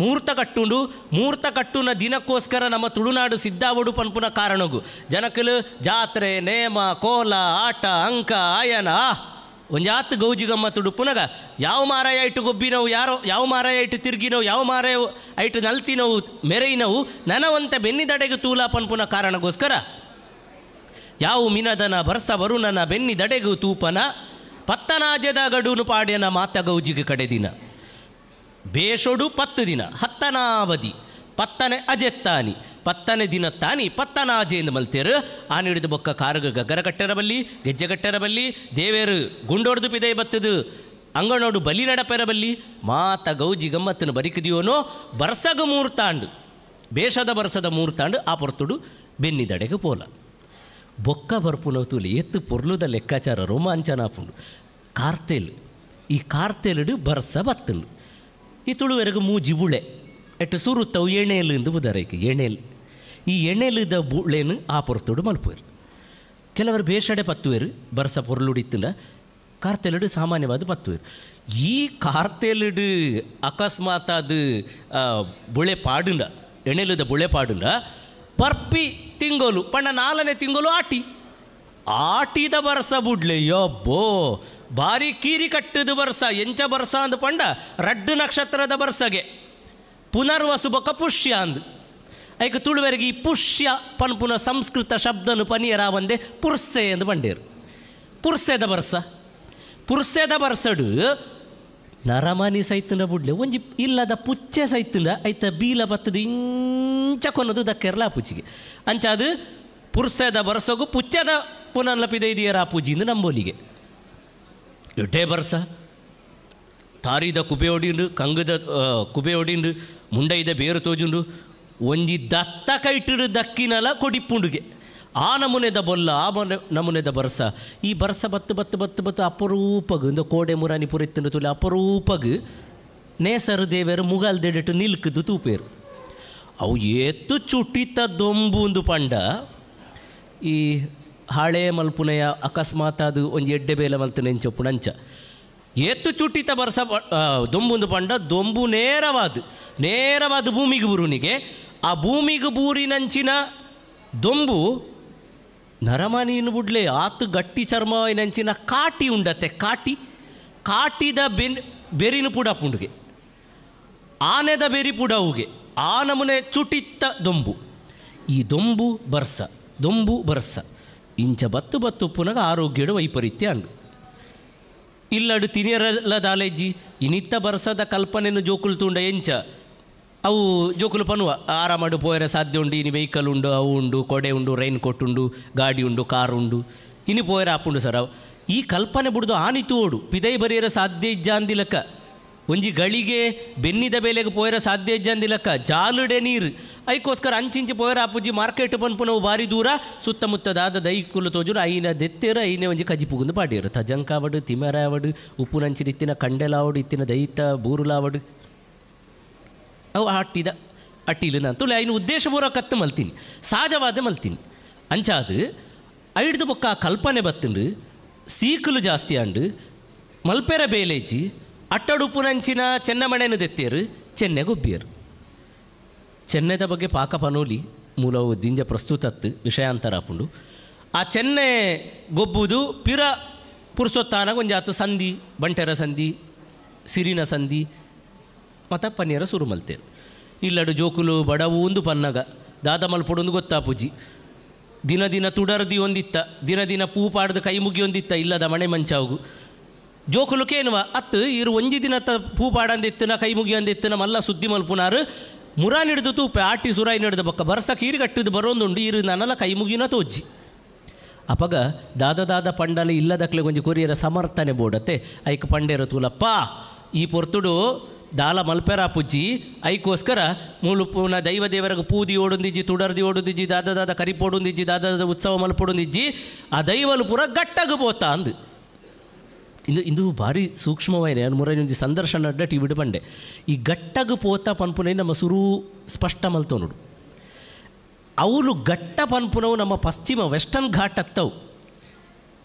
ಮೂರ್ತ ಕಟ್ಟು ಮೂರ್ತ ಕಟ್ಟುನ ದಿನಕ್ಕೋಸ್ಕರ ನಮ್ಮ ತುಳುನಾಡು ಸಿದ್ದಾವಡು ಪನ್ಪುನ ಕಾರಣಗೂ ಜನಕಲು ಜಾತ್ರೆ ನೇಮ ಕೋಲ ಆಟ ಅಂಕ ಆಯನ ಒಂಜಾತ್ ಗೌಜಿಗಮ್ಮ ತುಡುಪುನಗ ಯಾವ ಮಾರಾಯ ಇಟ್ಟು ಗೊಬ್ಬಿನವು ಯಾರೋ ಯಾವ ಮಾರಾಯ ಇಟ್ಟು ತಿರುಗಿನವು ಯಾವ ಮಾರಾಯ ಐಟು ನಲ್ತಿನವು ಮೆರೈನವು ನನವಂತ ಬೆನ್ನಿದಡೆಗೆ ತೂಲಾಪನ್ ಪನ್ಪುನ ಕಾರಣಗೋಸ್ಕರ ಯಾವ ಮಿನದನ ಬರ್ಸ ಬರು ನನ್ನ ಬೆನ್ನಿದಡೆಗೂ ತೂಪನ ಪತ್ತನಾಜದ ಗಡೂನು ಪಾಡ್ಯನ ಮಾತ ಗೌಜಿಗೆ ಕಡೆ ದಿನ ಬೇಷೋಡು ಪತ್ತು ದಿನ ಹತ್ತನಾವಧಿ ಪತ್ತನೆ ಅಜೆತ್ತಾನಿ ಪತ್ತನೆ ದಿನ ತಾನಿ ಪತ್ತನಾಜೆ ಎಂದು ಮಲ್ತೇರು ಆನಿಡಿದ ಬೊಕ್ಕ ಕಾರಗ ಗಗ್ಗರ ಕಟ್ಟರ ಬಲ್ಲಿ ಗೆಜ್ಜೆ ಕಟ್ಟರ ಬಲ್ಲಿ ದೇವೇರು ಗುಂಡೊಡ್ದು ಪಿದೈ ಬತ್ತದು ಅಂಗನೋಡು ಬಲಿ ನಡಪೆರ ಬಲ್ಲಿ ಮಾತ ಗೌಜಿ ಗಮ್ಮತ್ತನ್ನು ಬರಿಕಿದೆಯೋನೋ ಬರ್ಸಗ ಮೂರ್ತಾಂಡು ಬೇಷದ ಬರ್ಸದ ಮೂರ್ತಾಂಡು ಆ ಪೊರ್ತುಡು ಬೆನ್ನಿದಡೆಗೆ ಪೋಲ ಬೊಕ್ಕ ಬರ್ಪುನವು ಎತ್ತು ಪೊರ್ಲುದ ಲೆಕ್ಕಾಚಾರ ರೋಮಾಂಚನಾಪುಂಡು ಕಾರ್ತೇಲ್ ಈ ಕಾರ್ತೇಲ್ಡು ಬರ್ಸ ಬತ್ತನು ಈ ತುಳುವೆರೆಗೂ ಜಿಬುಳೆ ಎಟ್ಟು ಸೂರು ತವ್ ಎಣ್ಣೆಯಲ್ಲಿ ಇಂದು ಬುದಾರೇಕೆ ಈ ಎಣೆಲಿದ ಬೂಳೆಯನ್ನು ಆ ಪೊರತೋಡು ಮಲ್ಪುವರು ಕೆಲವರು ಬೇಷಡೆ ಪತ್ತುವೇರು ಬರ್ಸ ಪೊರ್ಲುಡಿತ್ತಿಲ್ಲ ಕಾರ್ತೆಲಡು ಸಾಮಾನ್ಯವಾದ ಪತ್ತುವೇರು ಈ ಕಾರ್ತೆಲಡು ಅಕಸ್ಮಾತ್ ಅದು ಬುಳೆ ಪಾಡುಂಡ ಎಣೆಲಿದ ಬುಳೆ ಪಾಡುಂಡ ಪರ್ಪಿ ತಿಂಗೋಲು ಪಣ್ಣ ನಾಲನೆ ತಿಂಗೋಲು ಆಟಿ ಆಟಿದ ಬರ್ಸ ಬುಡ್ಲೆ ಯಬ್ಬೋ ಭಾರಿ ಕೀರಿ ಕಟ್ಟದ ಬರ್ಸ ಎಂಚ ಬರ್ಸ ಅಂದು ಪಂಡ ರಡ್ಡು ನಕ್ಷತ್ರದ ಬರ್ಸಗೆ ಪುನರ್ವಸುಬ ಕಪುಷ್ಯ ಅಂದ್ ಐಕ ತುಳುವರೆಗೆ ಈ ಪುಷ್ಯ ಪನ್ಪುನ ಸಂಸ್ಕೃತ ಶಬ್ದನು ಪನಿಯರ ಒಂದೇ ಪುರ್ಸೆ ಎಂದು ಬಂಡೇರು ಪುರ್ಸೆದ ಬರ್ಸ ಪುರ್ಸೆದ ಬರ್ಸಡು ನರಮನಿ ಸೈತನ ಬುಡ್ಲೆ ಒಂಜಿ ಇಲ್ಲದ ಪುಚ್ಚೆ ಸೈತಿಂದ ಐತ ಬೀಲ ಬತ್ತದ ಇಂಚ ಕೊನ್ನದು ದಕ್ಕೆರಲ ಪೂಜಿಗೆ ಅಂಚ ಅದು ಪುರ್ಸೆದ ಬರ್ಸಗು ಪುಚ್ಚದ ಪುನರ್ಲಪಿದ ಪೂಜಿ ಆ ನಂಬೋಲಿಗೆ ಎಟ್ಟೇ ಬರ್ಸ ತಾರಿದ ಕುಬೆ ಒಡಿಂಡು ಕಂಗದ ಕುಬೆ ಒಡಿಂಡು ಮುಂಡ ಇದೆ ಬೇರು ತೋಜುಂಡು ಒಂಜಿ ದತ್ತ ಇಟ್ಟಿಡು ದಕ್ಕಿನಲ ಕೊಡಿಪ್ಪುಂಡುಗೆ ಆ ನಮೂನೆದ ಬೊಲ್ಲ ಆ ಮನೆ ನಮೂನೆದ ಬರಸ ಈ ಬರಸ ಬತ್ತು ಬತ್ತು ಬತ್ತು ಬತ್ತು ಅಪರೂಪಗ್ ಇಂದ ಕೋಡೆ ಮುರಾನಿ ಪುರೆತ್ತಿನ ತುಲೆ ಅಪರೂಪಗ್ ನೇಸರು ದೇವರು ಮುಗಾಲ್ ದೆಡೆಟು ನಿಲ್ಕದು ತೂಪೇರು ಅವು ಏತ್ತು ಚುಟಿತ ದೊಂಬುಂದು ಪಂಡ ಈ ಹಳೆ ಮಲ್ಪುನೆಯ ಅಕಸ್ಮಾತ್ ಅದು ಒಂಜಿ ಎಡ್ಡೆ ಬೇಲ ಮಲ್ತು ನೆಂಚಪ್ಪು ನಂಚ ಎತ್ತು ಚುಟ್ಟಿತ ಬರ್ಸ ದೊಂಬುಂದು ಪಂಡ ದೊಂಬು ನೇರವಾದ ನೇರವಾದ ಭೂಮಿಗೆ ಬುರುನಿಗೆ ಆ ಭೂಮಿಗೆ ಬೂರಿನಂಚಿನ ದೊಂಬು ನರಮನೀನು ಬುಡ್ಲೆ ಆತು ಗಟ್ಟಿ ಚರ್ಮವಿನಂಚಿನ ಕಾಟಿ ಉಂಡತ್ತೆ ಕಾಟಿ ಕಾಟಿದ ಬೆನ್ ಬೆರಿನ ಪುಡ ಪುಂಡುಗೆ ಆನೆದ ಬೆರಿ ಹೂಗೆ ಆ ನಮೂನೆ ಚುಟಿತ್ತ ದೊಂಬು ಈ ದೊಂಬು ಬರ್ಸ ದೊಂಬು ಬರ್ಸ ಇಂಚ ಬತ್ತು ಬತ್ತು ಪುನಗ ಆರೋಗ್ಯದ ವೈಪರೀತ್ಯ ಅಂಡು ಇಲ್ಲಡು ತಿನಿಯರಲ ದಾಲೇಜಿ ಇನಿತ್ತ ಬರ್ಸದ ಕಲ್ಪನೆಯನ್ನು ಜೋಕುಲು ತುಂಡ ಎಂಚ ಅವು ಜೋಕುಲು ಆರಾಮ ಆರಾಮಡು ಪೋಯರೆ ಸಾಧ್ಯ ಉಂಡು ಇನಿ ವೆಹಿಕಲ್ ಉಂಡು ಅವು ಉಂಡು ಕೊಡೆ ಉಂಡು ರೈನ್ ಕೋಟ್ ಉಂಡು ಗಾಡಿ ಉಂಡು ಕಾರ್ ಉಂಡು ಇನಿ ಪೋಯರೆ ಆಪುಂಡು ಸರ್ ಈ ಕಲ್ಪನೆ ಬಿಡ್ದು ಆನಿತು ಓಡು ಪಿದೈ ಬರಿಯರ ಸಾಧ್ಯ ಇಜ್ಜ ಅಂದಿಲಕ್ಕ ಒಂಜಿ ಗಳಿಗೆ ಬೆನ್ನಿದ ಬೆಲೆಗೆ ಪೋಯರ ಸಾಧ್ಯಜ್ಜಂದಿಲಕ್ಕ ಜಾಲುಡೆ ನೀರು ಐಕೋಸ್ಕರ ಅಂಚಿಂಚಿ ಪೋಯರ ಆಪುಜ್ಜಿ ಮಾರ್ಕೆಟ್ ಪನ್ಪುನವು ಭಾರಿ ದೂರ ಸುತ್ತಮುತ್ತದಾದ ದೈಕುಲು ತೋಜುರು ಐನ ದೆತ್ತೇರ ಐನೇ ಒಂಜಿ ಕಜಿ ಪುಗುಂದು ಪಾಡೇರು ತಜಂಕಾವಡು ತಿಮರಾವಡು ಉಪ್ಪು ನಂಚಿನ ಇತ್ತಿನ ಕಂಡೆಲಾವಡು ಇತ್ತಿನ ದೈತ ಬೂರುಲಾವಡು ಅವು ಅಟ್ಟಿದ ಅಟ್ಟಿಲು ನಾನು ತುಳಿ ಉದ್ದೇಶ ಉದ್ದೇಶಪೂರ್ವಕ ಕತ್ತು ಮಲ್ತೀನಿ ಸಹಜವಾದ ಮಲ್ತೀನಿ ಅಂಚಾದು ಐಡ್ದು ಬೊಕ್ಕ ಕಲ್ಪನೆ ಬತ್ತುಂಡು ಸೀಕಲು ಜಾಸ್ತಿ ಆಂಡ್ ಮಲ್ಪೆರ ಬೇಲೇಜಿ ಅಟ್ಟಡುಪುನಂಚಿನ ಚೆನ್ನಮಣೆನ ಚೆನ್ನೆ ಚೆನ್ನೆಗೊಬ್ಬಿಯರು ಚೆನ್ನೈದ ಬಗ್ಗೆ ಪಾಕ ಪನೋಲಿ ಮೂಲವು ದಿಂಜ ಪ್ರಸ್ತುತತ್ತು ವಿಷಯಾಂತರ ಹಾಕೊಂಡು ಆ ಚೆನ್ನೆ ಗೊಬ್ಬುದು ಪಿರ ಪುರುಸೊತ್ತಾನ ಒಂಜಾತು ಸಂಧಿ ಬಂಟೆರ ಸಂಧಿ ಸಿರಿನ ಸಂಧಿ ಮತ್ತು ಪನ್ನೀರ ಸುರು ಮಲ್ತೇರು ಇಲ್ಲಡು ಜೋಕುಲು ಬಡವು ಒಂದು ಪನ್ನಗ ದಾದ ಮಲ್ಪೊಡೊಂದು ಗೊತ್ತಾ ಪೂಜಿ ದಿನ ದಿನ ತುಡರ್ದಿ ಒಂದಿತ್ತ ದಿನ ದಿನ ಪೂ ಪಾಡ್ದು ಕೈ ಮುಗಿ ಒಂದಿತ್ತ ಇಲ್ಲದ ಮಣೆ ಮಂಚಾವು ಜೋಕುಲುಕೇನುವ ಅತ್ ಇರು ಒಂಜಿ ದಿನ ತ ಪೂ ಪಾಡಂದಿತ್ತಿನ ಕೈ ಮುಗಿಯಂದಿತ್ತಿನ ಮಲ್ಲ ಸುದ್ದಿ ಮಲ್ಪುನಾರು ಮುರಾ ನಿಡ್ದು ತೂಪೆ ಆಟಿ ಸುರಾಯಿ ನಡೆದ ಬೊಕ್ಕ ಬರ್ಸ ಕೀರಿ ಕಟ್ಟಿದ್ದು ಬರೋಂದುಂಡು ಇರು ನನಲ ಕೈ ಮುಗಿನ ತೋಜ್ಜಿ ಅಪಗ ದಾದ ದಾದ ಪಂಡಲ ಇಲ್ಲದಕ್ಕಲೆ ಒಂಜಿ ಕೊರಿಯರ ಸಮರ್ಥನೆ ಬೋಡತ್ತೆ ಐಕ ಪಂಡೇರ ತೂಲಪ್ಪ ಈ ಪೊರ್ತುಡು ದಾಲ ಮಲ್ಪೆರ ಪುಜ್ಜಿ ಐಕೋಸ್ಕರ ಮೂಲು ಪೂನ ದೈವ ದೇವರಿಗೆ ಪೂದಿ ಓಡೊಂದಿಜಿ ತುಡರ್ದಿ ಓಡೊಂದಿಜ್ಜಿ ದಾದ ದಾದ ಕರಿಪೋಡುಂದಿಜ್ಜಿ ದಾದ ದಾದ ಉತ್ಸವ ಮಲ್ಪೊಡೊಂದಿಜ್ಜಿ ಆ ದೈವಲು ಪೂರ ಗಟ್ಟಗ ಪೋತ ಅಂದು ಇಂದು ಇಂದು ಭಾರಿ ಸೂಕ್ಷ್ಮವೈನ ಮೂರೈನೊಂದು ಸಂದರ್ಶನ ಟಿ ಬಿಡು ಪಂಡೆ ಈ ಗಟ್ಟಗ ಪೋತ ಪನ್ಪುನೈ ನಮ್ಮ ಸುರು ಸ್ಪಷ್ಟ ಮಲ್ತೋನುಡು ಅವಳು ಘಟ್ಟ ಪನ್ಪುನವು ನಮ್ಮ ಪಶ್ಚಿಮ ವೆಸ್ಟರ್ನ್ ಘಾಟ್ ಅತ್ತವು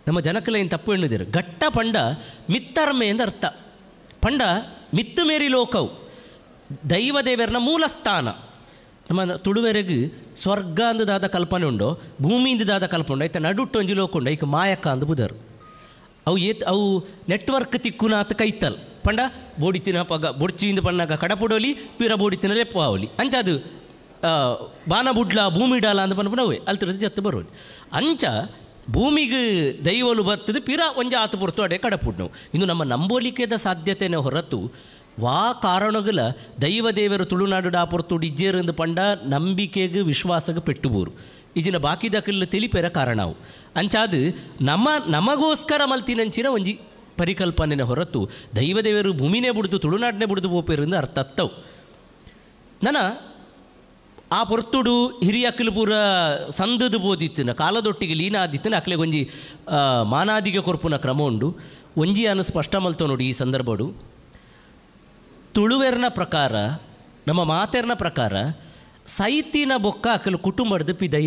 ನಮ್ಮ ಜನಕ್ಕಲ್ಲ ತಪ್ಪು ಎಣ್ಣಿದಿರು ಘಟ್ಟ ಪಂಡ ಮಿತ್ತರ್ಮೆ ಎಂದು ಅರ್ಥ ಪಂಡ ಮಿತ್ತು ಮೇರಿ ಲೋಕವು ದೈವದೇವರನ ಮೂಲ ಸ್ಥಾನ ನಮ್ಮ ತುಳುವೆರೆಗೆ ಸ್ವರ್ಗ ಅಂದದಾದ ಕಲ್ಪನೆ ಉಂಡು ದಾದ ಕಲ್ಪನೆ ಉಂಡೋ ನಡುಟ್ಟು ಒಂಜಿ ಲೋಕ ಉಂಡೋ ಈಗ ಮಾಯಕ ಅಂದು ಬುಧರು ಅವು ಏತ್ ಅವು ನೆಟ್ವರ್ಕ್ ತಿಕ್ಕುನ ಆತ ಕೈತಲ್ ಪಂಡ ಬೋಡಿತಿನ ಪಗ ಬೊಡ್ಚಿಯಿಂದ ಪಣ್ಣಾಗ ಕಡಪುಡೋಲಿ ಪೀರ ಬೋಡಿತಿನ ರೆಪ್ಪ ಅವಲಿ ಅಂಚ ಅದು ಬಾನ ಬುಡ್ಲ ಭೂಮಿ ಡಾಲ ಅಂತ ಪನ್ಪನ ಅಲ್ಲಿ ಅಲ್ತಿರದು ಜತ್ತು ಬರೋಲಿ ಅಂಚ ಭೂಮಿಗೆ ದೈವಲು ಬರ್ತದೆ ಪಿರ ಒಂಜ ಆತು ಪುರ್ತು ಅಡೆ ಕಡಪುಡ್ ನಾವು ಇನ್ನು ನಮ್ಮ ನಂಬೋಲಿಕೆದ ಸಾಧ್ಯತೆನೇ ಹೊರತು ವಾ ಕಾರಣಗಳ ದೈವ ದೇವರು ತುಳುನಾಡು ಡಾಪುರ್ತು ಡಿಜ್ಜೇರಿಂದ ಪಂಡ ನಂಬಿಕೆಗೆ ವಿಶ್ವಾಸಕ್ಕೆ ಪೆಟ್ಟುಬೋರು ಇಜಿನ ದಾಖಲೆ ತಿಳಿಪೆರ ಕಾರಣವು ಅಂಚಾದ ನಮ್ಮ ನಮಗೋಸ್ಕರ ಮಲ್ತಿನಂಚಿನ ಒಂಜಿ ಪರಿಕಲ್ಪನೆನ ಹೊರತು ದೈವದೇವರು ಭೂಮಿನೇ ಬಿಡ್ದು ತುಳುನಾಡನೆ ಬಿಡ್ದು ಪೋಪಿರಿಂದ ಅರ್ಥ ಅತ್ತವು ನನ್ನ ಆ ಪೊರ್ತುಡು ಹಿರಿಯ ಪೂರ ಸಂದದು ಬೋದಿತ್ತಿನ ಕಾಲದೊಟ್ಟಿಗೆ ಲೀನಾದಿತ್ತಿನ ಅಕ್ಲೆ ಒಂಜಿ ಮಾನಾದಿಗೆ ಕೊರ್ಪುನ ಕ್ರಮ ಉಂಡು ಒಂಜಿ ಅನು ಸ್ಪಷ್ಟ ಮಲ್ತೋ ನೋಡಿ ಈ ಸಂದರ್ಭಡು ತುಳುವೆರ್ನ ಪ್ರಕಾರ ನಮ್ಮ ಮಾತೆರ್ನ ಪ್ರಕಾರ ಸೈತಿನ ಬೊಕ್ಕ ಅಕಲು ಕುಟುಂಬಡ್ದು ಪಿದೈ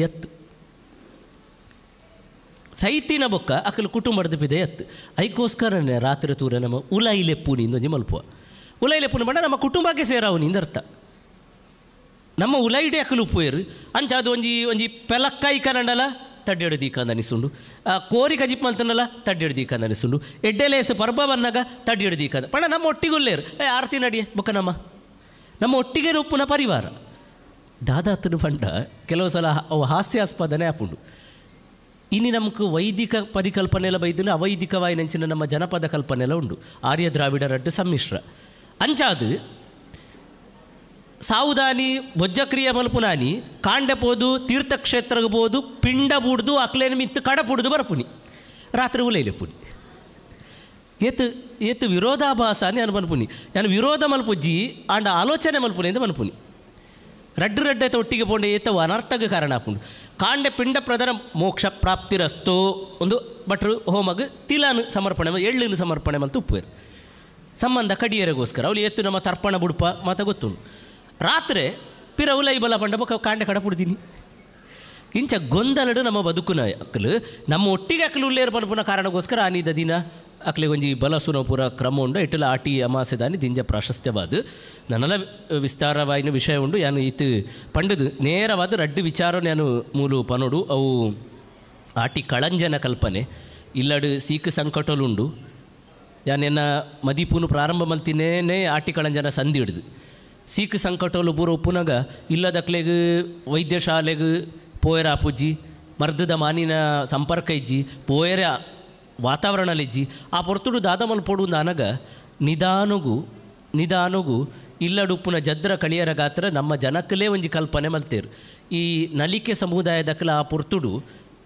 ಸೈತಿನ ಬೊಕ್ಕ ಅಕಲು ಕುಟುಂಬಡ್ದು ಪಿದ ಎತ್ತು ಐಕೋಸ್ಕರನೇ ರಾತ್ರಿ ತೂರ ನಮ್ಮ ಉಲೈಲೆಪ್ಪುನಿಂದ ನಿಮಲ್ಪ ಮಲ್ಪುವ ಉಲೈಲೆಪ್ಪುನ ಮಾಡ ನಮ್ಮ ಕುಟುಂಬಕ್ಕೆ ನಿಂದ ಅರ್ಥ ನಮ್ಮ ಉಲೈಡೆ ಅಕಲು ಉಪ್ಪುಯರು ಅಂಚ ಅದು ಒಂಜಿ ಒಂಜಿ ಪೆಲಕ್ಕಾಯಿ ಕನ್ನಡಲ ತಡ್ಡೆಡು ದೀಕಂದ ಅನಿಸುಂಡು ಕೋರಿ ಜಿಪ್ ಮಲ್ತನಲ್ಲ ತಡ್ಡೆಡು ದೀಕಂದ ಅನಿಸುಂಡು ಎಡ್ಡೆಲೇಸು ಪರ್ಬ ಬಂದಾಗ ತಡ್ಡೆಡು ದೀಕಂದ ಪಣ ನಮ್ಮ ಉಲ್ಲೇರು ಏ ಆರತಿ ನಡಿಯೆ ಬೊಕ್ಕ ನಮ್ಮ ನಮ್ಮ ಒಟ್ಟಿಗೆ ಉಪ್ಪುನ ಪರಿವಾರ ದಾದಾತನು ಪಂಡ ಕೆಲವು ಸಲ ಅವು ಹಾಸ್ಯಾಸ್ಪದನೇ ಆಪುಂಡು ಇನ್ನು ನಮಗೆ ವೈದಿಕ ಪರಿಕಲ್ಪನೆಲ ಬೈದಿನ ಅವೈದಿಕವಾಗಿ ನೆಂಚಿನ ನಮ್ಮ ಜನಪದ ಕಲ್ಪನೆಲ ಉಂಡು ಆರ್ಯ ದ್ರಾವಿಡ ರಡ್ಡು ಸಮ್ಮಿಶ್ರ ಅಂಚಾದು ಸಾವುದಾನಿ ಬೊಜ್ಜಕ್ರಿಯ ಮಲ್ಪುನಾನಿ ಕಾಂಡಪೋದು ತೀರ್ಥಕ್ಷೇತ್ರಗೆ ಬೋದು ಪಿಂಡ ಬುಡ್ದು ಅಕ್ಲೇನ ಮಿತ್ತು ಕಡ ಬುಡ್ದು ಬರಪುನಿ ರಾತ್ರಿ ಉಲೈಲೆ ಪುನಿ ಏತು ಏತು ವಿರೋಧಾಭಾಸ ಅನ್ಬನ್ಪುನಿ ನಾನು ವಿರೋಧ ಮಲ್ಪುಜ್ಜಿ ಆಂಡ ಆಲೋಚನೆ ಮಲ್ಪುನಿ ಅಂತ ಬನ್ಪುನಿ ರಡ್ಡೆ రెడ్డైతే ಒಟ್ಟಿಗೆ పోండి ಏತ ಅನರ್ಥಕ್ಕೆ ಕಾರಣ ಹಾಕೊಂಡು ಕಾಂಡೆ ಪಿಂಡ ಪ್ರಧಾನ ಮೋಕ್ಷ ಪ್ರಾಪ್ತಿ ರಸ್ತೋ ಒಂದು ಭಟ್ರು ಹೋಮಗ ತಿಲಾನು ಸಮರ್ಪಣೆ ಎಳ್ಳಿನ ಸಮರ್ಪಣೆ ಮತ್ತು ಉಪ್ಪುವರು ಸಂಬಂಧ ಕಡಿಯರಗೋಸ್ಕರ ಅವ್ಳು ಎತ್ತು ನಮ್ಮ ತರ್ಪಣ ಬುಡ್ಪ ಮಾತ ಗೊತ್ತು ರಾತ್ರಿ ಪಿರವು ಬಲ ಪಂಡ ಕಾಂಡೆ ಕಡ ಪುಡ್ದೀನಿ ಇಂಚ ಗೊಂದಲಡು ನಮ್ಮ ಬದುಕುನ ಅಕ್ಕಲು ನಮ್ಮ ಒಟ್ಟಿಗೆ ಅಕ್ಕಲು ಉಳ್ಳೇರು ಪನ್ಪುನ ಕಾರಣಗೋಸ್ಕರ ಆನಿದ ದಿನ ಅಕ್ಲೆಗೊಂಜಿ ಬಲಸುನಪುರ ಕ್ರಮ ಉಂಡು ಇಟ್ಟಲ ಆಟಿ ಅಮಾಸೆ ದಾನಿ ದಿಂಜ ಪ್ರಾಶಸ್ತ್ಯವಾದ ನನ್ನಲ ವಿಸ್ತಾರವಾಗಿನ ವಿಷಯ ಉಂಡು ಯಾನು ಇತ್ತು ಪಂಡದು ನೇರವಾದ ರಡ್ಡು ವಿಚಾರ ನಾನು ಮೂಲು ಪನೋಡು ಅವು ಆಟಿ ಕಳಂಜನ ಕಲ್ಪನೆ ಇಲ್ಲಡು ಉಂಡು ಸಂಕಟಲುಂಡು ಯಾನೆನ್ನ ಮದಿಪೂನು ಪ್ರಾರಂಭ ಮಲ್ತಿನೇನೆ ಆಟಿ ಕಳಂಜನ ಸಂಧಿ ಹಿಡಿದು ಸಂಕಟೋಲು ಸಂಕಟಲು ಪೂರ ಉಪ್ಪುನಾಗ ವೈದ್ಯ ವೈದ್ಯಶಾಲೆಗೆ ಪೋಯರ ಅಪುಜ್ಜಿ ಮರ್ದದ ಮಾನಿನ ಸಂಪರ್ಕ ಇಜ್ಜಿ ಪೋಯರ వాతావరణాలిజ్జి ಆ ಪೊರ್ತುಡು ದಾದ ಮಲ್ಪೋಡು ನಿದಾನುಗು ನಿಧಾನುಗು ನಿಧಾನುಗು ಇಲ್ಲಡುಪ್ಪುನ ಜದ್ರ ಕಳಿಯರ ಗಾತ್ರ ನಮ್ಮ ಜನಕ್ಕಲೇ ಒಂಜಿ ಕಲ್ಪನೆ ಮಲ್ತೇರು ಈ ನಲಿಕೆ ಸಮುದಾಯದ ಆ ಪುರ್ತುಡು